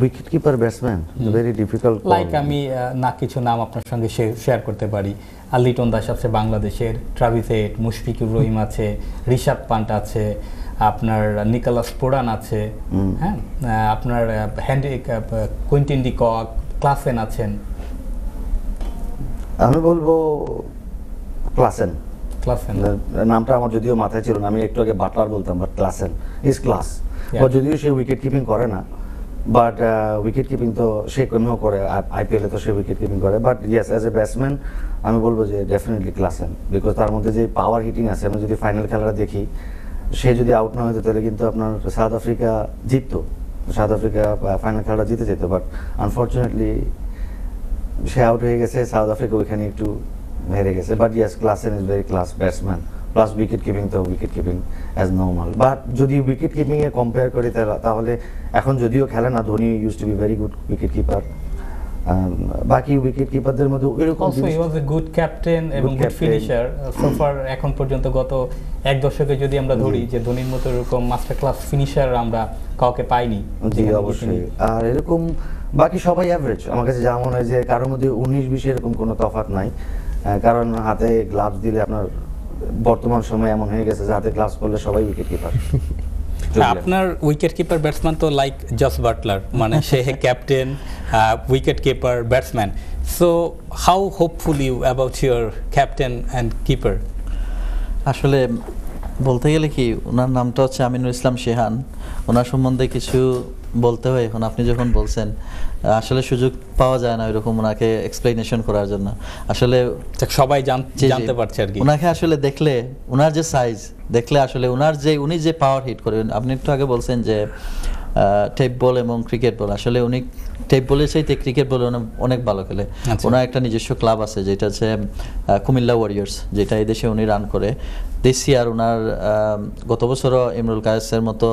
wicket keeper batsman very difficult like আমি না কিছু নাম আপনার সঙ্গে শেয়ার করতে পারি আর লিটন দাস আছে বাংলাদেশের ট্রাভিস হেড মুশফিকুর রহিম আছে ঋষাদ পান্ট আছে আপনার নিকোলাস পোড়ান আছে হ্যাঁ আপনার hand Quinton de Kock Klaasen আছেন আমি বলবো ক্লাসেন ক্লাসেন নামটা আমার যদিও মাথায় ছিল না আমি একটু আগে বাটলার বলতাম বাট ক্লাসেন ইজ ক্লাস যদিও সে উইকেট কিপিং করে না বাট উইকেট কিপিং তো সে কেমন করে আইপিএলে তো সে উইকেট কিপিং করে but yes as a batsman আমি বলবো যে ডেফিনেটলি ক্লাসেন বিকজ তার মধ্যে যে পাওয়ার হিটিং আছে আমি যদি ফাইনাল খেলাটা দেখি সে যদি আউট না হতো তাহলে কিন্তু আপনার সাউথ আফ্রিকা জিততো সাউথ আফ্রিকা ফাইনাল খেলাটা জিতে যেত বাট আনফর্চুনেটলি সে আউট হয়ে গেছে সাউথ আফ্রিকা ওইখানে একটু হেরে গেছে but yes Klaasen is very class batsman plus wicket keeping তো wicket keeping as normal but যদি উইকেট কিপিংয়ে কম্পেয়ার করি তাহলে এখন যদিও খেলে না Dhoni use to be very good wicket keeper বাকি উইকেট কিপারদের মধ্যে এরকম এ গুড ক্যাপ্টেন এবং গুড ফিনিশার সোফার এখন পর্যন্ত গত এক দশকে যদি আমরা ধরি যে ধোনির মতো এরকম মাস্টার ক্লাস ফিনিশার আমরা কাউকে পাইনি জি অবশ্যই আর এরকম বাকি সবাই অ্যাভারেজ আমার কাছে যা মনে হয় যে কারোর মধ্যে উনিশ বিশ এরকম কোনো তফাত নাই কারণ হাতে গ্লাভস দিলে আপনার বর্তমান সময় এমন হয়ে গেছে যাতে ক্লাস করলে সবাই উইকেট কিপার আপনার উইকেট কিপার ব্যাটসম্যান তো লাইক জস বাটলার মানে সে captain wicket keeper batsman so how hopeful you about your captain and keeper আসলে বলতে গেলে কি ওনার নামটা হচ্ছে আমিনুল ইসলাম শেহান ওনার সম্বন্ধে কিছু বলতে হয় এখন আপনি যখন বলছেন আসলে সুযোগ পাওয়া যায় না ওইরকম ওনাকে এক্সপ্লেনেশন করার জন্য আসলে সবাই জানতে পারছে আর কি ওনাকে আসলে দেখলে ওনার যে সাইজ দেখলে আসলে ওনার যে উনি যে পাওয়ার হিট করেন আপনি একটু আগে বলছেন যে টেপ বল এবং ক্রিকেট বল আসলে উনি টেপ বলে চাই তে ক্রিকেট বলে অনেক ভালো খেলে আচ্ছা। ওনার একটা নিজস্ব ক্লাব আছে যেটা হচ্ছে কুমিল্লা ওয়ারিয়ার্স যেটা এই দেশে উনি রান করে দেশি আর ওনার গত বছরও ইমরুল কায়েসের মতো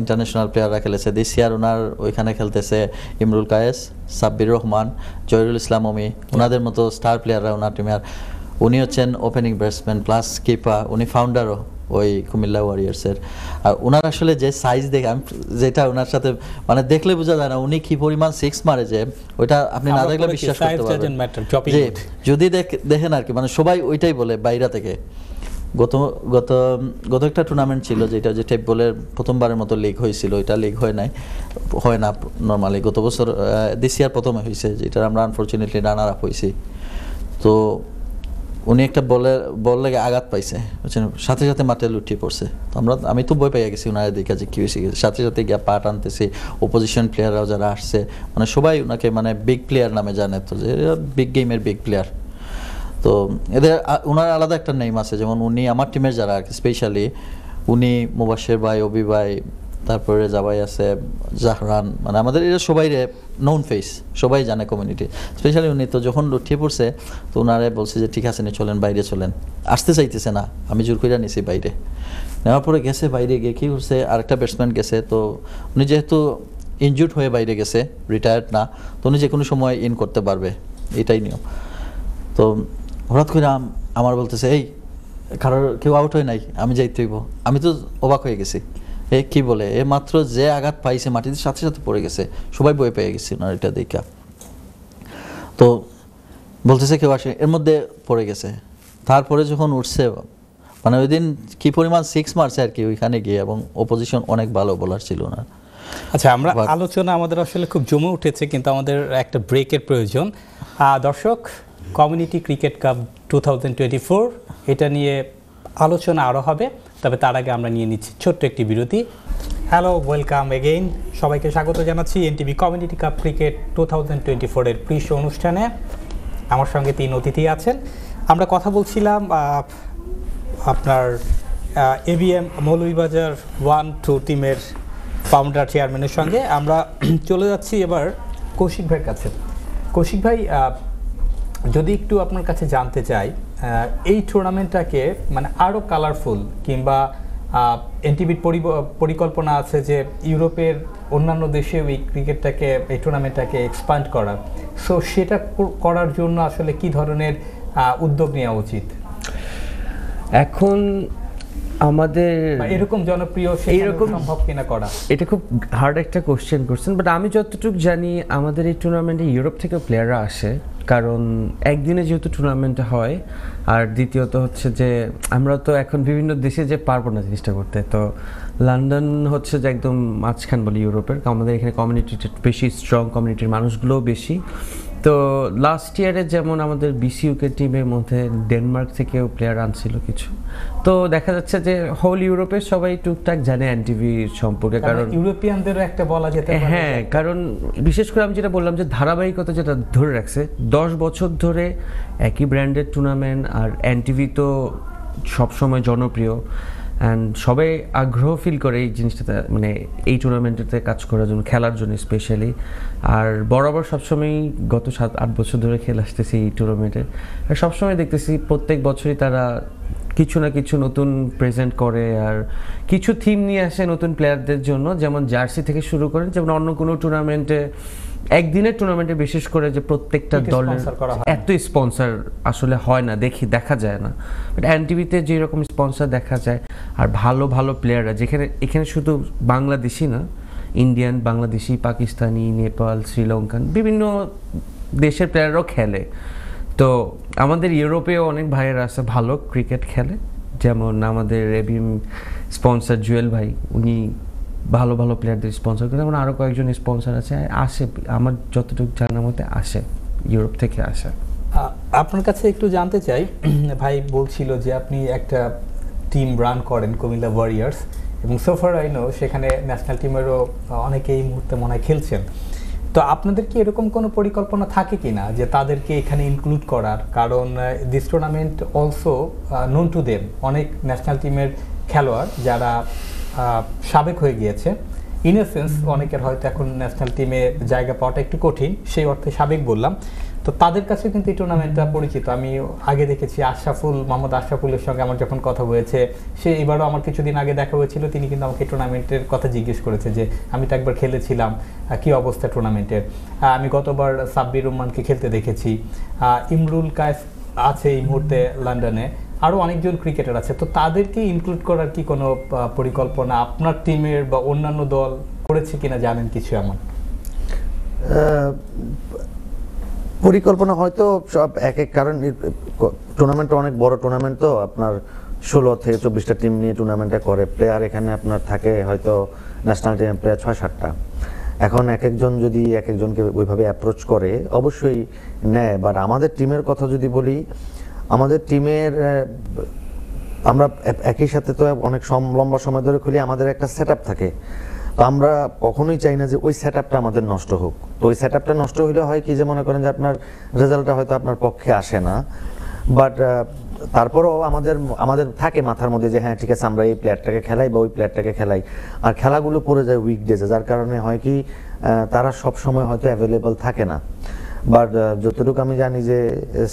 ইন্টারন্যাশনাল প্লেয়াররা খেলেছে দেশি আর ওনার ওইখানে খেলতেছে ইমরুল কায়েস সাব্বির রহমান জহিরুল ইসলাম অমি ওনাদের মতো স্টার প্লেয়াররা ওনার টিমে আর উনি হচ্ছেন ওপেনিং ব্যাটসম্যান প্লাস কিপা উনি ফাউন্ডারও ওই কুমিল্লা ওয়ারিয়ার্সের আর ওনার আসলে যে সাইজ দেখে আমি যেটা ওনার সাথে মানে দেখলে বোঝা যায় না উনি কি পরিমাণ সিক্স মারে যে ওইটা আপনি না দেখলে বিশ্বাস করতে পারবেন যে যদি দেখেন আর কি মানে সবাই ওইটাই বলে বাইরা থেকে গত গত গত একটা টুর্নামেন্ট ছিল যেটা যে টেপ বলের প্রথমবারের মতো লিগ হয়েছিল ওইটা লিগ হয় নাই হয় না নর্মালি গত বছর দিস ইয়ার প্রথমে হয়েছে যেটা আমরা আনফর্চুনেটলি রানার আপ হয়েছি তো উনি একটা বলে বল লেগে আঘাত পাইছে বুঝছেন সাথে সাথে মাঠে লুটিয়ে পড়ছে তো আমরা আমি তো বই পাইয়া গেছি ওনার দেখে যে কী হয়েছে সাথে সাথে গিয়া পাট আনতেছি অপোজিশন প্লেয়াররাও যারা আসছে মানে সবাই ওনাকে মানে বিগ প্লেয়ার নামে জানে তো যে বিগ গেমের বিগ প্লেয়ার তো এদের ওনার আলাদা একটা নেম আছে যেমন উনি আমার টিমের যারা স্পেশালি উনি মুবাসের ভাই অবি ভাই তারপরে জাবাই আছে জাহরান মানে আমাদের এটা সবাই রে নন ফেস সবাই জানে কমিউনিটি স্পেশালি উনি তো যখন লুঠিয়ে পড়ছে তো ওনারে বলছে যে ঠিক আছে নি চলেন বাইরে চলেন আসতে চাইতেছে না আমি জোর করে নিছি বাইরে নেওয়ার পরে গেছে বাইরে গিয়ে কী করছে আরেকটা ব্যাটসম্যান গেছে তো উনি যেহেতু ইনজুর্ড হয়ে বাইরে গেছে রিটায়ার্ড না তো উনি যে কোনো সময় ইন করতে পারবে এটাই নিয়ম তো হঠাৎ করে আমার বলতেছে এই কারোর কেউ আউট হয় নাই আমি যাইতে হইব আমি তো অবাক হয়ে গেছি এ কি বলে এ মাত্র যে আঘাত পাইছে মাটিতে সাথে সাথে পড়ে গেছে সবাই বয়ে পেয়ে গেছে না এটা দেখা তো বলতেছে কেউ আসে এর মধ্যে পড়ে গেছে তারপরে যখন উঠছে মানে ওই দিন কী পরিমাণ সিক্স মার্চে আর কি ওইখানে গিয়ে এবং অপোজিশন অনেক ভালো বলার ছিল না আচ্ছা আমরা আলোচনা আমাদের আসলে খুব জমে উঠেছে কিন্তু আমাদের একটা ব্রেকের প্রয়োজন দর্শক কমিউনিটি ক্রিকেট কাপ টু এটা নিয়ে আলোচনা আরও হবে তবে তার আগে আমরা নিয়ে নিচ্ছি ছোট্ট একটি বিরতি হ্যালো ওয়েলকাম এগেইন সবাইকে স্বাগত জানাচ্ছি NTV community cup cricket two thousand twenty ফোরের প্রিশ অনুষ্ঠানে আমার সঙ্গে তিন অতিথি আছেন আমরা কথা বলছিলাম আপনার এবিএম মৌলভীবাজার ওয়ান টু টিমের ফাউন্ডার চেয়ারম্যানের সঙ্গে আমরা চলে যাচ্ছি এবার কৌশিক ভাইয়ের কাছে কৌশিক ভাই যদি একটু আপনার কাছে জানতে চাই এই টুর্নামেন্টটাকে মানে আরও কালারফুল কিংবা এনটিভির পরিকল্পনা আছে যে ইউরোপের অন্যান্য দেশেও ওই ক্রিকেটটাকে এই টুর্নামেন্টটাকে এক্সপান্ড করা সো সেটা করার জন্য আসলে কি ধরনের উদ্যোগ নেওয়া উচিত এখন আমাদের এরকম জনপ্রিয় এরকম সম্ভব কিনা করা এটা খুব হার্ড একটা কোশ্চেন করছেন বাট আমি যতটুকু জানি আমাদের এই টুর্নামেন্টে ইউরোপ থেকে প্লেয়াররা আসে কারণ একদিনে যেহেতু টুর্নামেন্ট হয় আর দ্বিতীয়ত হচ্ছে যে আমরা তো এখন বিভিন্ন দেশে যে পারবো না জিনিসটা করতে তো লন্ডন হচ্ছে যে একদম মাঝখান বলি ইউরোপের আমাদের এখানে কমিউনিটি বেশি স্ট্রং কমিউনিটির মানুষগুলোও বেশি তো লাস্ট ইয়ারে যেমন আমাদের বিসিউকে টিমের মধ্যে ডেনমার্ক থেকেও প্লেয়ার আনছিল কিছু তো দেখা যাচ্ছে যে হোল ইউরোপে সবাই টুকটাক জানে অ্যান্টিভি সম্পর্কে কারণ ইউরোপিয়ানদেরও একটা বলা যেতে হ্যাঁ কারণ বিশেষ করে আমি যেটা বললাম যে ধারাবাহিকতা যেটা ধরে রাখছে দশ বছর ধরে একই ব্র্যান্ডের টুর্নামেন্ট আর অ্যান্টিভি তো সবসময় জনপ্রিয় অ্যান্ড সবাই আগ্রহ ফিল করে এই জিনিসটাতে মানে এই টুর্নামেন্টটাতে কাজ করার জন্য খেলার জন্য স্পেশালি আর বরাবর সবসময়ই গত সাত আট বছর ধরে খেলে আসতেছি এই টুর্নামেন্টে আর সবসময় দেখতেছি প্রত্যেক বছরই তারা কিছু না কিছু নতুন প্রেজেন্ট করে আর কিছু থিম নিয়ে আসে নতুন প্লেয়ারদের জন্য যেমন জার্সি থেকে শুরু করেন যেমন অন্য কোনো টুর্নামেন্টে একদিনের টুর্নামেন্টে বিশেষ করে যে প্রত্যেকটা দলের এত স্পন্সর আসলে হয় না দেখি দেখা যায় না বাট অ্যান টিভিতে যেরকম স্পন্সর দেখা যায় আর ভালো ভালো প্লেয়াররা যেখানে এখানে শুধু বাংলাদেশি না ইন্ডিয়ান বাংলাদেশি পাকিস্তানি নেপাল শ্রীলঙ্কান বিভিন্ন দেশের প্লেয়াররাও খেলে তো আমাদের ইউরোপেও অনেক ভাইয়েরা আছে ভালো ক্রিকেট খেলে যেমন আমাদের এবিএম স্পন্সার জুয়েল ভাই উনি ভালো ভালো প্লেয়ারদের স্পন্সর করে যেমন আরও কয়েকজন স্পন্সর আছে আসে আমার যতটুকু জানার মতে আসে ইউরোপ থেকে আসে আপনার কাছে একটু জানতে চাই ভাই বলছিল যে আপনি একটা টিম রান করেন কুমিল্লা ওয়ারিয়ার্স এবং সোফার আইনও সেখানে ন্যাশনাল টিমেরও অনেকে এই মুহূর্তে মনে হয় খেলছেন তো আপনাদের কি এরকম কোনো পরিকল্পনা থাকে কি না যে তাদেরকে এখানে ইনক্লুড করার কারণ this tournament also known to them অনেক ন্যাশনাল টিমের খেলোয়াড় যারা সাবেক হয়ে গিয়েছে ইন সেন্স অনেকের হয়তো এখন ন্যাশনাল টিমে জায়গা পাওয়াটা একটু কঠিন সেই অর্থে সাবেক বললাম তো তাদের কাছে কিন্তু এই টুর্নামেন্টটা পরিচিত আমি আগে দেখেছি আশরাফুল মোহাম্মদ আশরাফুলের সঙ্গে আমার যখন কথা হয়েছে সে এবারও আমার কিছুদিন আগে দেখা হয়েছিল তিনি কিন্তু আমাকে টুর্নামেন্টের কথা জিজ্ঞেস করেছে যে আমি তো একবার খেলেছিলাম কি অবস্থা টুর্নামেন্টের আমি গতবার সাব্বির রহমানকে খেলতে দেখেছি ইমরুল কায়েস আছে এই মুহূর্তে লন্ডনে আরও অনেকজন ক্রিকেটার আছে তো তাদেরকে ইনক্লুড করার কি কোনো পরিকল্পনা আপনার টিমের বা অন্যান্য দল করেছে কিনা জানেন কিছু এমন পরিকল্পনা হয়তো সব এক এক কারণ টুর্নামেন্ট অনেক বড় টুর্নামেন্ট তো আপনার ষোলো থেকে চব্বিশটা টিম নিয়ে টুর্নামেন্টটা করে প্লেয়ার এখানে আপনার থাকে হয়তো ন্যাশনাল টিমের প্লেয়ার ছয় সাতটা এখন এক একজন যদি এক একজনকে ওইভাবে অ্যাপ্রোচ করে অবশ্যই নেয় বাট আমাদের টিমের কথা যদি বলি আমাদের টিমের আমরা একই সাথে তো অনেক লম্বা সময় ধরে খুলি আমাদের একটা সেট থাকে তো আমরা কখনোই চাই না যে ওই সেট আমাদের নষ্ট হোক তো ওই সেট নষ্ট হইলে হয় কি যে মনে করেন যে আপনার রেজাল্টটা হয়তো আপনার পক্ষে আসে না বাট তারপরও আমাদের আমাদের থাকে মাথার মধ্যে যে হ্যাঁ ঠিক আছে আমরা এই প্লেয়ারটাকে খেলাই বা ওই প্লেয়ারটাকে খেলাই আর খেলাগুলো পড়ে যায় উইক ডেজে যার কারণে হয় কি তারা সব সময় হয়তো অ্যাভেলেবল থাকে না বাট যতটুকু আমি জানি যে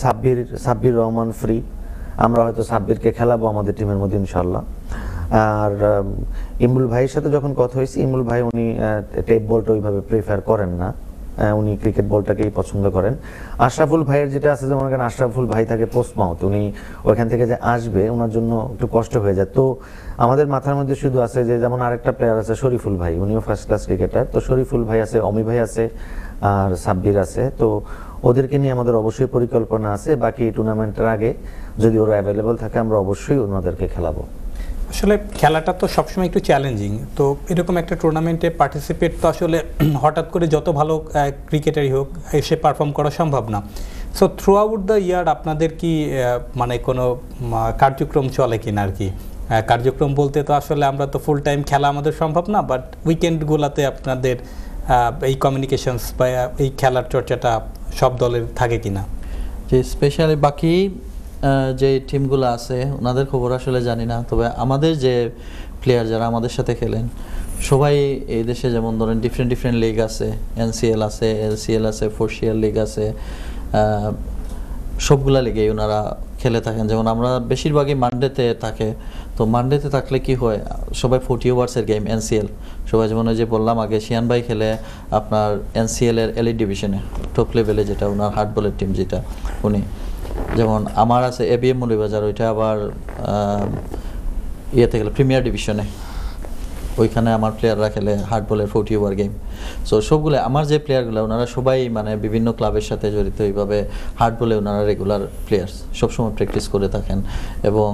সাব্বির সাব্বির রহমান ফ্রি আমরা হয়তো সাব্বিরকে খেলাবো আমাদের টিমের মধ্যে ইনশাল্লাহ আর ইমরুল ভাইয়ের সাথে যখন কথা হয়েছে ইমরুল ভাই উনি টেপ বলটা ওইভাবে প্রেফার করেন না উনি ক্রিকেট বলটাকেই পছন্দ করেন আশরাফুল ভাইয়ের যেটা আছে যেমন কারণ আশরাফুল ভাই থাকে পোস্টমাউথ উনি ওইখান থেকে যে আসবে ওনার জন্য একটু কষ্ট হয়ে যায় তো আমাদের মাথার মধ্যে শুধু আছে যে যেমন আরেকটা প্লেয়ার আছে শরীফুল ভাই উনিও ফার্স্ট ক্লাস ক্রিকেটার তো শরীফুল ভাই আছে অমি ভাই আছে আর সাব্বির আছে তো ওদেরকে নিয়ে আমাদের অবশ্যই পরিকল্পনা আছে বাকি টুর্নামেন্টের আগে যদি ওরা অ্যাভেলেবল থাকে আমরা অবশ্যই ওনাদেরকে খেলাবো আসলে খেলাটা তো সবসময় একটু চ্যালেঞ্জিং তো এরকম একটা টুর্নামেন্টে পার্টিসিপেট তো আসলে হঠাৎ করে যত ভালো ক্রিকেটারই হোক এসে পারফর্ম করা সম্ভব না so throughout the year আপনাদের কি মানে কোনো কার্যক্রম চলে কি না আর কি কার্যক্রম বলতে তো আসলে আমরা তো ফুল টাইম খেলা আমাদের সম্ভব না বাট উইকেন্ডগুলোতে আপনাদের এই কমিউনিকেশনস বা এই খেলার চর্চাটা সব দলের থাকে কি না যে স্পেশালি বাকি যে টিমগুলো আছে ওনাদের খবর আসলে জানি না তবে আমাদের যে প্লেয়ার যারা আমাদের সাথে খেলেন সবাই এই দেশে যেমন ধরেন ডিফারেন্ট ডিফারেন্ট লিগ আছে এনসিএল আছে এলসিএল আছে ফোর্সিয়াল লিগ আছে সবগুলা লিগেই ওনারা খেলে থাকেন যেমন আমরা বেশিরভাগই মানডেতে থাকে তো মানডেতে থাকলে কি হয় সবাই ফোর্টি ওভার্সের গেম এনসিএল সবাই যেমন ওই যে বললাম আগে শিয়ান ভাই খেলে আপনার এনসিএলের এলিট ডিভিশনে টপ লেভেলে যেটা ওনার হার্ড বলের টিম যেটা উনি যেমন আমার আছে এ বি এম মৌলিবাজার ওইটা আবার ইয়েতে গেলে প্রিমিয়ার ডিভিশনে ওইখানে আমার প্লেয়াররা খেলে হার্ড বলের ফোর্টি ওভার গেম সো সবগুলো আমার যে প্লেয়ারগুলো ওনারা সবাই মানে বিভিন্ন ক্লাবের সাথে জড়িত এইভাবে হার্ড বলে ওনারা রেগুলার প্লেয়ার্স সবসময় প্র্যাকটিস করে থাকেন এবং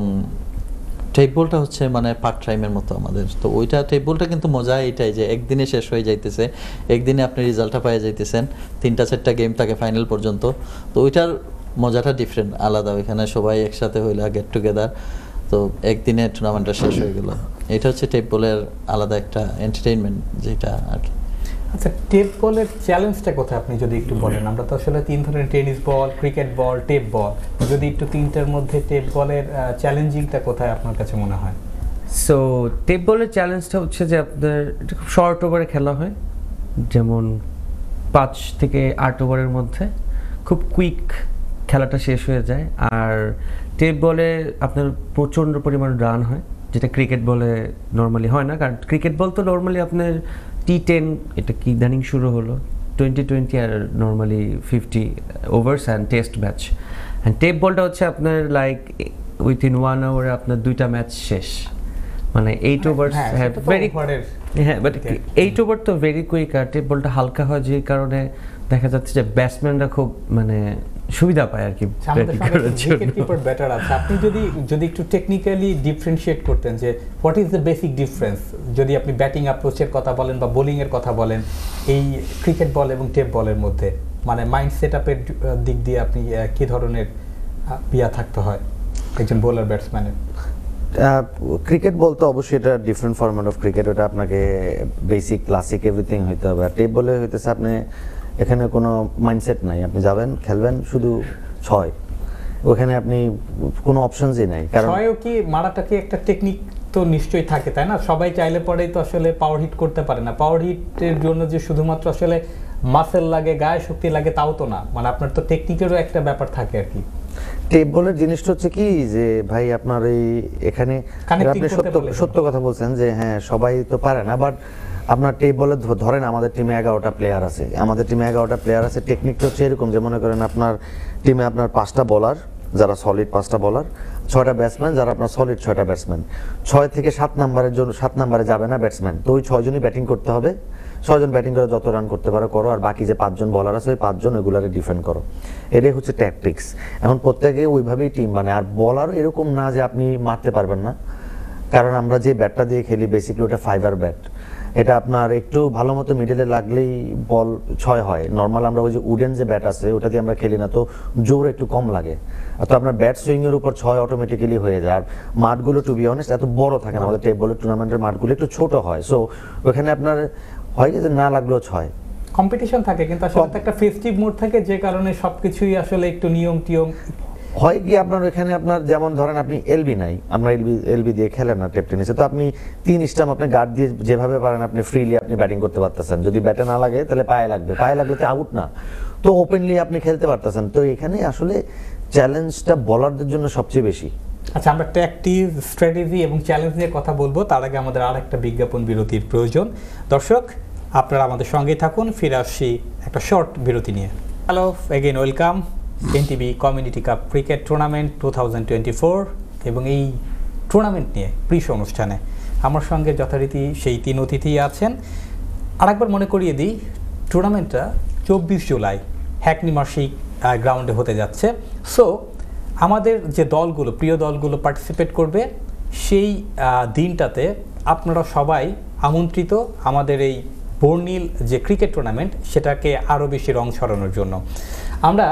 টেপ বলটা হচ্ছে মানে পার্ট টাইমের মতো আমাদের তো ওইটা টেপ বলটা কিন্তু মজা এইটাই যে একদিনে শেষ হয়ে যাইতেছে একদিনে আপনি রেজাল্টটা পাইয়ে যাইতেছেন তিনটা চারটা গেম থাকে ফাইনাল পর্যন্ত তো ওইটার মজাটা ডিফারেন্ট আলাদা ওইখানে সবাই একসাথে হইলো গেট টুগেদার তো একদিনে টুর্নামেন্টটা শেষ হয়ে গেল এটা হচ্ছে টেপ বলের আলাদা একটা এন্টারটেইনমেন্ট যেটা আর কি আচ্ছা টেপ বলের চ্যালেঞ্জটা কোথায় আপনি যদি একটু বলেন আমরা তো আসলে তিন ধরনের tennis ball cricket ball tape ball যদি একটু তিনটার মধ্যে টেপ বলের চ্যালেঞ্জিংটা কোথায় আপনার কাছে মনে হয় সো টেপ বলের চ্যালেঞ্জটা হচ্ছে যে আপনার খুব শর্ট ওভারে খেলা হয় যেমন পাঁচ থেকে আট ওভারের মধ্যে খুব কুইক খেলাটা শেষ হয়ে যায় আর টেপ বলে আপনার প্রচণ্ড পরিমাণ রান হয় যেটা ক্রিকেট বলে নর্মালি হয় না কারণ ক্রিকেট বল তো নর্মালি আপনার টি টেন এটা কি ইদানিং শুরু হলো টোয়েন্টি টোয়েন্টি আর normally fifty overs and test match and tape বলটা হচ্ছে আপনার লাইক উইথিন ওয়ান আওয়ারে আপনার দুইটা ম্যাচ শেষ মানে এইট ওভার ভেরি হ্যাঁ বাট এইট ওভার তো ভেরি কুইক হ্যাঁ, আর টেপ বলটা হালকা হয় যে কারণে দেখা যাচ্ছে যে ব্যাটসম্যানরা খুব মানে সুবিধা পায় আর কি উইকেটকিপার বেটার আছে আপনি যদি যদি একটু টেকনিক্যালি ডিফারেনশিয়েট করতেন যে what is the basic difference যদি আপনি ব্যাটিং অ্যাপ্রোচের কথা বলেন বা বোলিং এর কথা বলেন এই ক্রিকেট বল এবং টেপ বলের মধ্যে মানে মাইন্ড সেটআপের দিক দিয়ে আপনি কি ধরনের ইয়া থাকতে হয় একজন বোলার ব্যাটসম্যানের ক্রিকেট বলতে অবশ্যই এটা ডিফারেন্ট ফরম্যাট অফ ক্রিকেট ওটা আপনাকে বেসিক ক্লাসিক এভরিথিং হইতে হবে আর টেপ বলে হইতেছে আপনি এখানে কোনো মাইন্ডসেট নাই আপনি যাবেন খেলবেন শুধু ছয় ওখানে আপনি কোনো অপশনসই নাই কারণ ছয়ও কি মারাটাকে একটা টেকনিক তো নিশ্চয়ই থাকে তাই না সবাই চাইলে পরেই তো আসলে পাওয়ার হিট করতে পারে না পাওয়ার হিটের জন্য যে শুধুমাত্র আসলে মাসেল লাগে গায়ে শক্তি লাগে তাও তো না মানে আপনার তো টেকনিকেরও একটা ব্যাপার থাকে আর কি টেবলের জিনিসটা হচ্ছে কি যে ভাই আপনার এই এখানে আপনি সত্য সত্য কথা বলছেন যে হ্যাঁ সবাই তো পারে না বাট আপনার টিম বলে ধরেন আমাদের টিমে এগারোটা প্লেয়ার আছে আমাদের টিমে এগারোটা প্লেয়ার আছে তো হচ্ছে এরকম যে মনে করেন আপনার টিমে আপনার পাঁচটা বলার যারা সলিড পাঁচটা বলার ছয়টা ব্যাটসম্যান যারা আপনার সলিড ছয়টা ব্যাটসম্যান ছয় থেকে সাত নাম্বারের জন্য সাত নাম্বারে যাবে না ব্যাটসম্যান তো ওই ছয়জনই ব্যাটিং করতে হবে ছয়জন ব্যাটিং করে যত রান করতে পারো করো আর বাকি যে পাঁচজন বলার আছে ওই পাঁচজন ওইগুলারে ডিফেন্ড করো এটাই হচ্ছে ট্যাকটিক্স এখন প্রত্যেকে ওইভাবেই টিম বানায় আর বলারও এরকম না যে আপনি মারতে পারবেন না কারণ আমরা যে ব্যাটটা দিয়ে খেলি বেসিকলি ওটা ফাইবার ব্যাট এটা আপনার একটু ভালো মতো মিডিলে লাগলেই বল ছয় হয় নর্মাল আমরা ওই যে উডেন যে ব্যাট আছে ওটা দিয়ে আমরা খেলি না তো জোর একটু কম লাগে তো আপনার ব্যাট সুইংয়ের উপর ছয় অটোমেটিক্যালি হয়ে যায় আর মাঠগুলো টু বি অনেস্ট এত বড় থাকে না আমাদের টেবল টুর্নামেন্টের মাঠগুলো একটু ছোট হয় সো ওখানে আপনার হয় যে না লাগলেও ছয় কম্পিটিশন থাকে কিন্তু আসলে একটা ফেস্টিভ মোড থাকে যে কারণে সবকিছুই আসলে একটু নিয়ম টিয়ম হয় কি আপনার ওখানে আপনার যেমন ধরেন আপনি এলবি নাই আপনার এলবি এলবি দিয়ে খেলেন না টেপ টেনিসে তো আপনি তিন স্টাম্প আপনি গার্ড দিয়ে যেভাবে পারেন আপনি ফ্রিলি আপনি ব্যাটিং করতে পারতেছেন যদি ব্যাটে না লাগে তাহলে পায়ে লাগবে পায়ে লাগলে তো আউট না তো ওপেনলি আপনি খেলতে পারতেছেন তো এখানে আসলে চ্যালেঞ্জটা বলারদের জন্য সবচেয়ে বেশি আচ্ছা আমরা ট্যাকটিভ স্ট্র্যাটেজি এবং চ্যালেঞ্জ নিয়ে কথা বলবো তার আগে আমাদের আর একটা বিজ্ঞাপন বিরতির প্রয়োজন দর্শক আপনারা আমাদের সঙ্গেই থাকুন ফিরে আসছি একটা শর্ট বিরতি নিয়ে hello again welcome NTV community cup cricket tournament two thousand twenty four এবং এই টুর্নামেন্ট নিয়ে পৃষ অনুষ্ঠানে আমার সঙ্গে যথারীতি সেই তিন অতিথি আছেন আরেকবার মনে করিয়ে দিই টুর্নামেন্টটা চব্বিশ জুলাই হ্যাকনি মাসিক গ্রাউন্ডে হতে যাচ্ছে সো আমাদের যে দলগুলো প্রিয় দলগুলো পার্টিসিপেট করবে সেই দিনটাতে আপনারা সবাই আমন্ত্রিত আমাদের এই বর্ণিল যে ক্রিকেট টুর্নামেন্ট সেটাকে আরও বেশি রং ছড়ানোর জন্য আমরা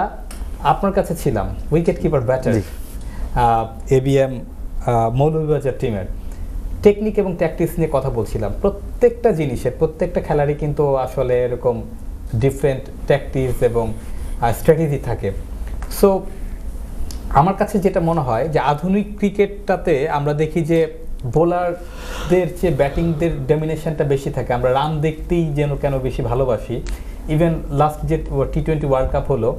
আপনার কাছে ছিলাম wicket keeper batter ABM Moulvibazar টিমের টেকনিক এবং ট্যাকটিক্স নিয়ে কথা বলছিলাম প্রত্যেকটা জিনিসের প্রত্যেকটা খেলারই কিন্তু আসলে এরকম ডিফারেন্ট ট্যাকটিক্স এবং স্ট্র্যাটেজি থাকে সো আমার কাছে যেটা মনে হয় যে আধুনিক ক্রিকেটটাতে আমরা দেখি যে বোলারদের চেয়ে ব্যাটিংদের ডমিনেশনটা বেশি থাকে আমরা রান দেখতেই যেন কেন বেশি ভালোবাসি ইভেন লাস্ট যে টি টোয়েন্টি ওয়ার্ল্ড কাপ হলো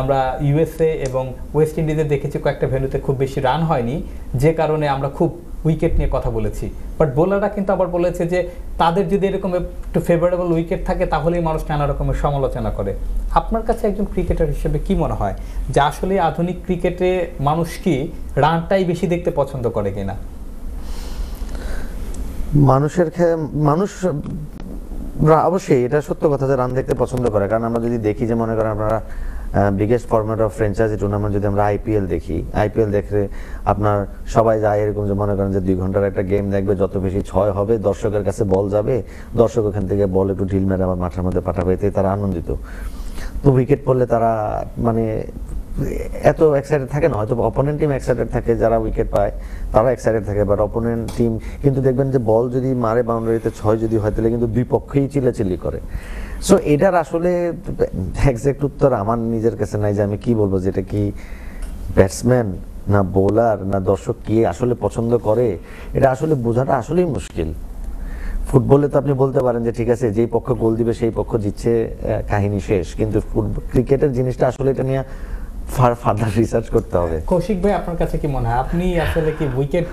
আমরা ইউএসএ এবং ওয়েস্ট ইন্ডিজে দেখেছি কয়েকটা ভেন্যুতে খুব বেশি রান হয়নি যে কারণে আমরা খুব উইকেট নিয়ে কথা বলেছি বাট বোলাররা কিন্তু আবার বলেছে যে তাদের যদি এরকম একটু ফেভারেবল উইকেট থাকে তাহলেই মানুষ নানা রকমের সমালোচনা করে আপনার কাছে একজন ক্রিকেটার হিসেবে কি মনে হয় যে আসলে আধুনিক ক্রিকেটে মানুষ কি রানটাই বেশি দেখতে পছন্দ করে কিনা মানুষের মানুষ না অবশ্যই এটা সত্য কথা যে রান দেখতে পছন্দ করে কারণ আমরা যদি দেখি যে মনে করেন আপনারা biggest format of franchise tournament যদি আমরা আইপিএল দেখি আইপিএল দেখলে আপনার সবাই যায় এরকম যে মনে করেন যে দুই ঘন্টার একটা গেম দেখবে যত বেশি ছয় হবে দর্শকের কাছে বল যাবে দর্শক ওখান থেকে বল একটু ঢিল মেরে আবার মাঠের মধ্যে পাঠাবে এতে তারা আনন্দিত তো উইকেট পড়লে তারা মানে এত এক্সাইটেড থাকে না হয়তো অপোনেন্ট টিম এক্সাইটেড থাকে যারা উইকেট পায় তারা এক্সাইটেড থাকে বাট অপোনেন্ট টিম কিন্তু দেখবেন যে বল যদি মারে বাউন্ডারিতে ছয় যদি হয় তাহলে কিন্তু দুই পক্ষেই চিল্লাচিল্লি করে সো এটার আসলে এক্সাক্ট উত্তর আমার নিজের কাছে নাই যে আমি কি বলবো যেটা কি ব্যাটসম্যান না বোলার না দর্শক কি আসলে পছন্দ করে এটা আসলে বোঝাটা আসলেই মুশকিল ফুটবলে তো আপনি বলতে পারেন যে ঠিক আছে যেই পক্ষ গোল দিবে সেই পক্ষ জিতছে কাহিনী শেষ কিন্তু ফুটবল ক্রিকেটের জিনিসটা আসলে এটা নিয়ে ফার ফার্দার রিসার্চ করতে হবে কৌশিক ভাই আপনার কাছে কি মনে হয় আপনি আসলে কি উইকেট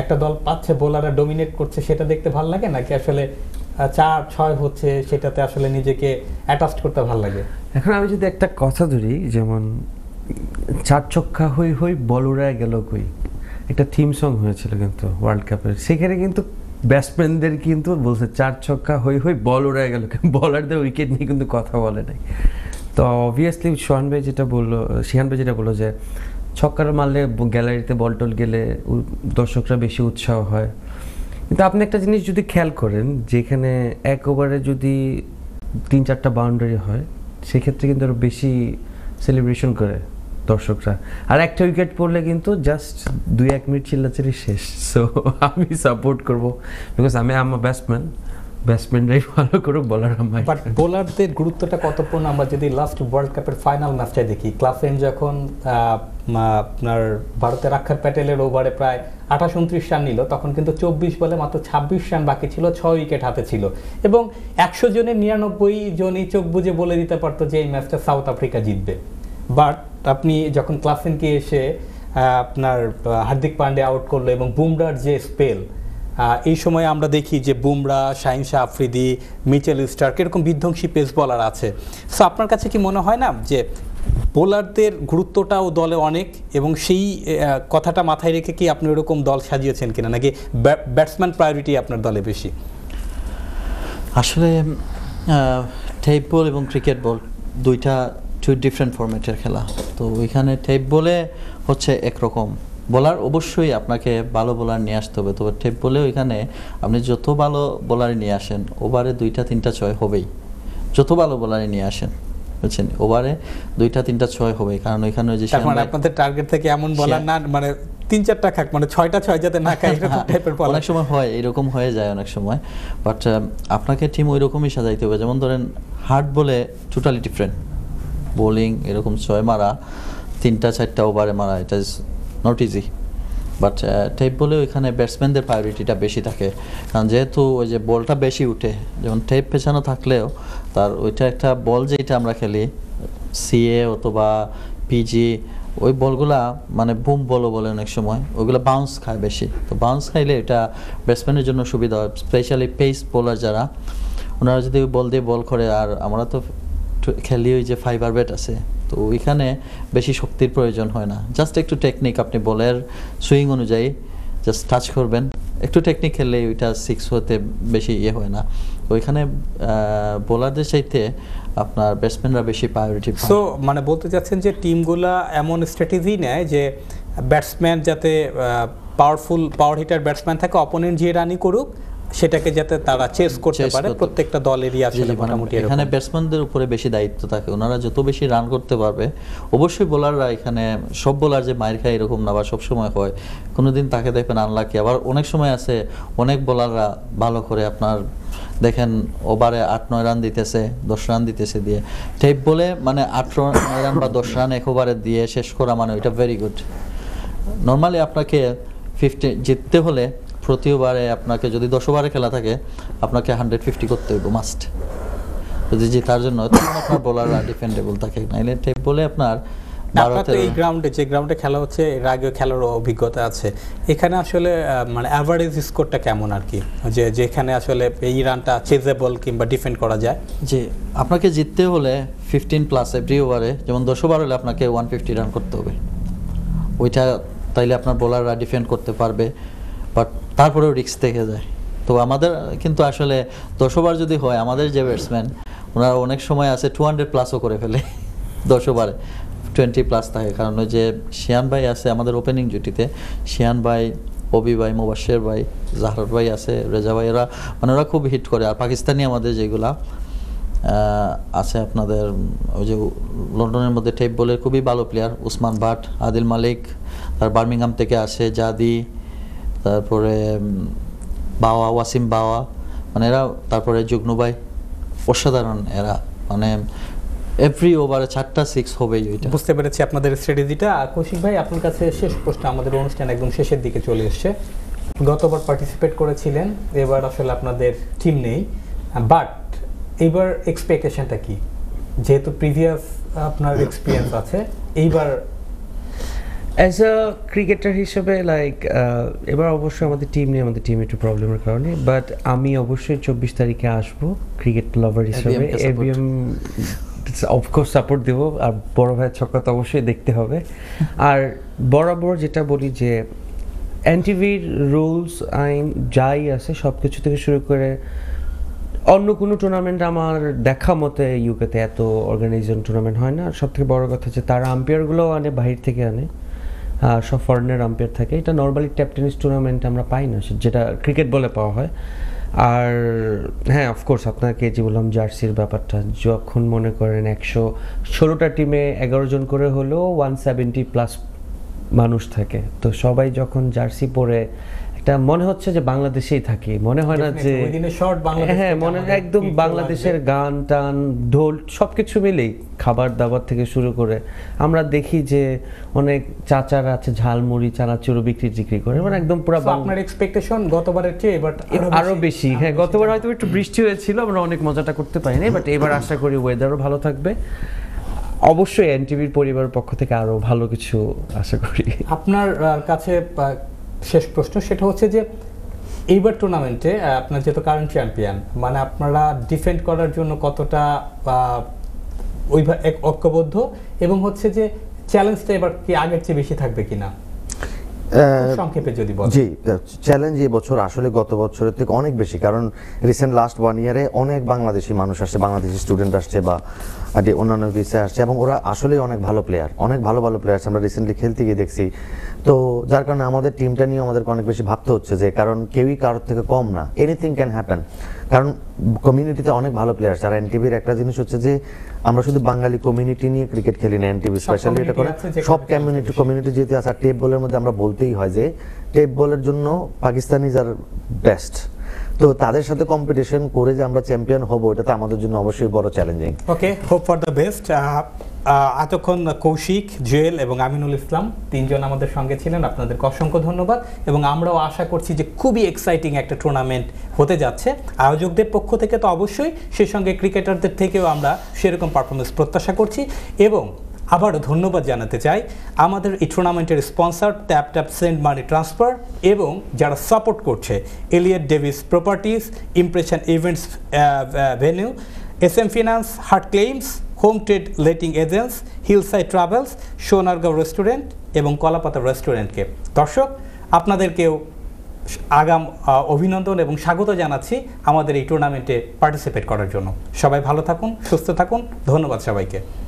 একটা দল পাচ্ছে বোলাররা ডমিনেট করছে সেটা দেখতে ভালো লাগে নাকি আসলে চার ছয় হচ্ছে সেটাতে আসলে নিজেকে অ্যাটাস্ট করতে ভালো লাগে এখন আমি যদি একটা কথা ধরি যেমন চার চক্কা হই হই বলরা গেল কই একটা থিম সং হয়েছিল কিন্তু ওয়ার্ল্ড কাপের সেখানে কিন্তু ব্যাটসম্যানদের কিন্তু বলছে চার ছক্কা হই হই বল উড়ে গেল বলারদের উইকেট নিয়ে কিন্তু কথা বলে নাই তো অবভিয়াসলি সোহান ভাই যেটা বললো শিহান ভাই যেটা বললো যে ছক্কার মারলে গ্যালারিতে বল টল গেলে দর্শকরা বেশি উৎসাহ হয় কিন্তু আপনি একটা জিনিস যদি খেয়াল করেন যেখানে এক ওভারে যদি তিন চারটা বাউন্ডারি হয় সেক্ষেত্রে কিন্তু আরও বেশি সেলিব্রেশন করে দর্শকরা আর একটা উইকেট পড়লে কিন্তু জাস্ট দুই এক মিনিট চিল্লাচিল্লি শেষ সো আমি সাপোর্ট করবো বিকজ আমি আম আ ব্যাটসম্যান ব্যাটসম্যানরাই ভালো বাট বোলারদের গুরুত্বটা কতক্ষণ আমরা যদি লাস্ট ওয়ার্ল্ড কাপের ফাইনাল দেখি ক্লাসেন যখন আপনার ভারতের প্যাটেলের ওভারে প্রায় আঠাশ উনত্রিশ রান নিল তখন কিন্তু চব্বিশ বলে মাত্র ছাব্বিশ রান বাকি ছিল ছয় উইকেট হাতে ছিল এবং একশো জনের নিরানব্বই জনই চোখ বুঝে বলে দিতে পারতো যে এই ম্যাচটা সাউথ আফ্রিকা জিতবে বাট আপনি যখন ক্লাসেনকে এসে আপনার হার্দিক পান্ডে আউট করলো এবং বুমরার যে স্পেল এই সময় আমরা দেখি যে বুমরা শাহিন শাহ আফ্রিদি মিচেল স্টার্ক এরকম বিধ্বংসী পেস বলার আছে সো আপনার কাছে কি মনে হয় না যে বোলারদের গুরুত্বটাও দলে অনেক এবং সেই কথাটা মাথায় রেখে কি আপনি ওরকম দল সাজিয়েছেন কিনা নাকি ব্যাটসম্যান প্রায়োরিটি আপনার দলে বেশি আসলে টেপ বল এবং ক্রিকেট বল দুইটা টু ডিফারেন্ট ফরম্যাটের খেলা তো ওইখানে টেপ বলে হচ্ছে একরকম বলার অবশ্যই আপনাকে ভালো বলার নিয়ে আসতে হবে তবে ঠেপ বলে ওইখানে আপনি যত ভালো বলার নিয়ে আসেন ওভারে দুইটা তিনটা ছয় হবেই যত ভালো বলার নিয়ে আসেন বুঝছেন ওভারে দুইটা তিনটা ছয় হবে কারণ ওইখানে যে মানে আপনাদের টার্গেট থেকে এমন বলার না মানে তিন চারটা খাক মানে ছয়টা ছয় যাতে না খায় এরকম টাইপের হ্যাঁ, অনেক সময় হয় এরকম হয়ে যায় অনেক সময় বাট um, আপনাকে টিম ওই রকমই সাজাইতে হবে যেমন ধরেন হার্ড বলে টোটালি ডিফারেন্ট বোলিং এরকম ছয় মারা তিনটা চারটা ওভারে মারা এটা নট ইজি বাট টেপ বলে ওইখানে ব্যাটসম্যানদের প্রায়োরিটিটা বেশি থাকে কারণ যেহেতু ওই যে বলটা বেশি উঠে যেমন টেপ পেছানো থাকলেও তার ওইটা একটা বল যেটা আমরা খেলি সিএ অথবা পিজি ওই বলগুলা মানে বুম বলও বলে অনেক সময় ওইগুলো বাউন্স খায় বেশি তো বাউন্স খাইলে এটা ব্যাটসম্যানের জন্য সুবিধা হয় স্পেশালি পেস বোলার যারা ওনারা যদি বল দিয়ে বল করে আর আমরা তো খেলি ওই যে ফাইবার ব্যাট আছে তো এখানে বেশি শক্তির প্রয়োজন হয় না জাস্ট একটু টেকনিক আপনি বলের সুইং অনুযায়ী জাস্ট টাচ করবেন একটু টেকনিক খেললে ওইটা সিক্স হতে বেশি ইয়ে হয় না ওইখানে বোলারদের চাইতে আপনার ব্যাটসম্যানরা বেশি প্রায়োরিটি সো মানে বলতে চাচ্ছেন যে টিমগুলা এমন স্ট্র্যাটেজি নেয় যে ব্যাটসম্যান যাতে পাওয়ারফুল পাওয়ার হিটার ব্যাটসম্যান থাকে অপোনেন্ট যে রানই করুক সেটাকে যাতে তারা চেস করতে পারে প্রত্যেকটা দলেরই আসলে মানে মোটামুটি এখানে ব্যাটসম্যানদের উপরে বেশি দায়িত্ব থাকে ওনারা যত বেশি রান করতে পারবে অবশ্যই বোলাররা এখানে সব বোলার যে মায়ের খায় এরকম না বা সময় হয় কোনো দিন তাকে দেখবেন আনলাকি আবার অনেক সময় আছে অনেক বোলাররা ভালো করে আপনার দেখেন ওভারে আট নয় রান দিতেছে দশ রান দিতেছে দিয়ে টেপ বলে মানে আট নয় রান বা দশ রান এক ওভারে দিয়ে শেষ করা মানে ওইটা ভেরি গুড নর্মালি আপনাকে ফিফটি জিততে হলে প্রতি আপনাকে যদি দশ খেলা থাকে আপনাকে হান্ড্রেড ফিফটি করতে হইব মাস্ট যদি জি তার জন্য আপনার বোলাররা ডিফেন্ডেবল থাকে নাইলে টেপ বলে আপনার এই গ্রাউন্ডে যে গ্রাউন্ডে খেলা হচ্ছে এর আগেও খেলার অভিজ্ঞতা আছে এখানে আসলে মানে অ্যাভারেজ স্কোরটা কেমন আর কি যে যেখানে আসলে এই রানটা চেজেবল কিংবা ডিফেন্ড করা যায় যে আপনাকে জিততে হলে ফিফটিন প্লাস এভরি ওভারে যেমন দশ ওভার হলে আপনাকে ওয়ান ফিফটি রান করতে হবে ওইটা তাইলে আপনার বোলাররা ডিফেন্ড করতে পারবে বাট তারপরেও রিক্স থেকে যায় তো আমাদের কিন্তু আসলে দশ ওভার যদি হয় আমাদের যে ব্যাটসম্যান ওনারা অনেক সময় আছে টু হান্ড্রেড প্লাসও করে ফেলে দশ ওভারে টোয়েন্টি প্লাস থাকে কারণ ওই যে শিয়ান ভাই আছে আমাদের ওপেনিং জুটিতে শিয়ান ভাই অবি ভাই মুবাসের ভাই জাহরত ভাই আছে রেজা ভাই এরা মানে ওরা খুব হিট করে আর পাকিস্তানি আমাদের যেগুলা আছে আপনাদের ওই যে লন্ডনের মধ্যে টেপ বলে খুবই ভালো প্লেয়ার উসমান ভাট আদিল মালিক আর বার্মিংহাম থেকে আসে জাদি তারপরে বাওয়া ওয়াসিম বাওয়া মানে এরা তারপরে যুগ্নুবাই অসাধারণ এরা মানে এভরি ওভারে চারটা সিক্স হবেই ওইটা বুঝতে পেরেছি আপনাদের স্ট্র্যাটেজিটা কৌশিক ভাই আপনার কাছে শেষ প্রশ্ন আমাদের অনুষ্ঠান একদম শেষের দিকে চলে এসছে গতবার পার্টিসিপেট করেছিলেন এবার আসলে আপনাদের টিম নেই বাট এইবার এক্সপেকটেশনটা কি যেহেতু প্রিভিয়াস আপনার এক্সপিরিয়েন্স আছে এইবার অ্যাজ আ ক্রিকেটার হিসেবে লাইক এবার অবশ্যই আমাদের টিম নিয়ে আমাদের টিম একটু প্রবলেমের কারণে বাট আমি অবশ্যই চব্বিশ তারিখে আসব ক্রিকেট লাভার হিসেবে এবিএম অফকোর্স সাপোর্ট দেবো আর বড় ভাইয়ের ছক্কা তো অবশ্যই দেখতে হবে আর বরাবর যেটা বলি যে এনটিভির রুলস আইন যাই আছে সব কিছু থেকে শুরু করে অন্য কোনো টুর্নামেন্ট আমার দেখা মতে ইউকেতে এত অর্গানাইজেশন টুর্নামেন্ট হয় না সব থেকে বড় কথা হচ্ছে তারা আম্পায়ারগুলোও আনে বাহির থেকে আনে সব ফরেনের আম্পায়ার থাকে এটা নর্মালি ট্যাপ টেনিস টুর্নামেন্টে আমরা পাই না যেটা ক্রিকেট বলে পাওয়া হয় আর হ্যাঁ অফকোর্স আপনাকে যে বললাম জার্সির ব্যাপারটা যখন মনে করেন একশো ষোলোটা টিমে এগারো জন করে হলেও ওয়ান সেভেন্টি প্লাস মানুষ থাকে তো সবাই যখন জার্সি পরে এটা মনে হচ্ছে যে বাংলাদেশেই থাকি মনে হয় না যে হ্যাঁ মনে হয় একদম বাংলাদেশের গান টান ঢোল সব কিছু মিলেই খাবার দাবার থেকে শুরু করে আমরা দেখি যে অনেক চাচার আছে ঝালমুড়ি চানাচুরো বিক্রি টিক্রি করে মানে একদম পুরো আপনার এক্সপেকটেশন গতবারের চেয়ে বাট আরো বেশি হ্যাঁ গতবার হয়তো একটু বৃষ্টি হয়েছিল আমরা অনেক মজাটা করতে পারিনি বাট এবার আশা করি ওয়েদারও ভালো থাকবে অবশ্যই এনটিভির পরিবারের পক্ষ থেকে আরো ভালো কিছু আশা করি আপনার কাছে শেষ প্রশ্ন সেটা হচ্ছে যে এইবার টুর্নামেন্টে আপনার যেহেতু কারেন্ট চ্যাম্পিয়ন মানে আপনারা ডিফেন্ড করার জন্য কতটা ঐক্যবদ্ধ এবং হচ্ছে যে চ্যালেঞ্জটা এবার কি আগের চেয়ে বেশি থাকবে কিনা চ্যালেঞ্জ এই বছর আসলে গত বছরের থেকে অনেক বেশি কারণ রিসেন্ট লাস্ট ওয়ান ইয়ারে অনেক বাংলাদেশি মানুষ আসছে বাংলাদেশি স্টুডেন্ট আসছে বা অন্যান্য বিষয়ে আসছে এবং ওরা আসলে অনেক ভালো প্লেয়ার অনেক ভালো ভালো প্লেয়ার আমরা রিসেন্টলি খেলতে গিয়ে দেখছি তো যার কারণে আমাদের টিমটা নিয়ে আমাদেরকে অনেক বেশি ভাবতে হচ্ছে যে কারণ কেউই কারোর থেকে কম না এনিথিং ক্যান হ্যাপেন কারণ কমিউনিটিতে অনেক ভালো প্লেয়ার আর এনটিভির একটা জিনিস হচ্ছে যে আমরা শুধু বাঙালি কমিউনিটি নিয়ে ক্রিকেট খেলি না এনটিভি স্পেশালি এটা করে সব কমিউনিটি কমিউনিটি যেহেতু আছে আর টেপ বলের মধ্যে আমরা বলতেই হয় যে টেপ বলের জন্য পাকিস্তানিজ আর বেস্ট তো তাদের সাথে কম্পিটিশন করে যে আমরা চ্যাম্পিয়ন হব এটা তো আমাদের জন্য অবশ্যই বড় challenging okay hope for the best এতক্ষণ কৌশিক জুয়েল এবং আমিনুল ইসলাম তিনজন আমাদের সঙ্গে ছিলেন আপনাদেরকে অসংখ্য ধন্যবাদ এবং আমরাও আশা করছি যে খুবই এক্সাইটিং একটা টুর্নামেন্ট হতে যাচ্ছে আয়োজকদের পক্ষ থেকে তো অবশ্যই সেই সঙ্গে ক্রিকেটারদের থেকেও আমরা সেরকম পারফরমেন্স প্রত্যাশা করছি এবং আবারও ধন্যবাদ জানাতে চাই আমাদের এই টুর্নামেন্টের sponsor tap tap send money transfer এবং যারা সাপোর্ট করছে Elliott Davies properties impression events venue S M finance heart claims home trade letting agents হিলসাই travels Sonargaon restaurant এবং কলাপাতা রেস্টুরেন্টকে দর্শক আপনাদেরকেও আগাম অভিনন্দন এবং স্বাগত জানাচ্ছি আমাদের এই টুর্নামেন্টে পার্টিসিপেট করার জন্য সবাই ভালো থাকুন সুস্থ থাকুন ধন্যবাদ সবাইকে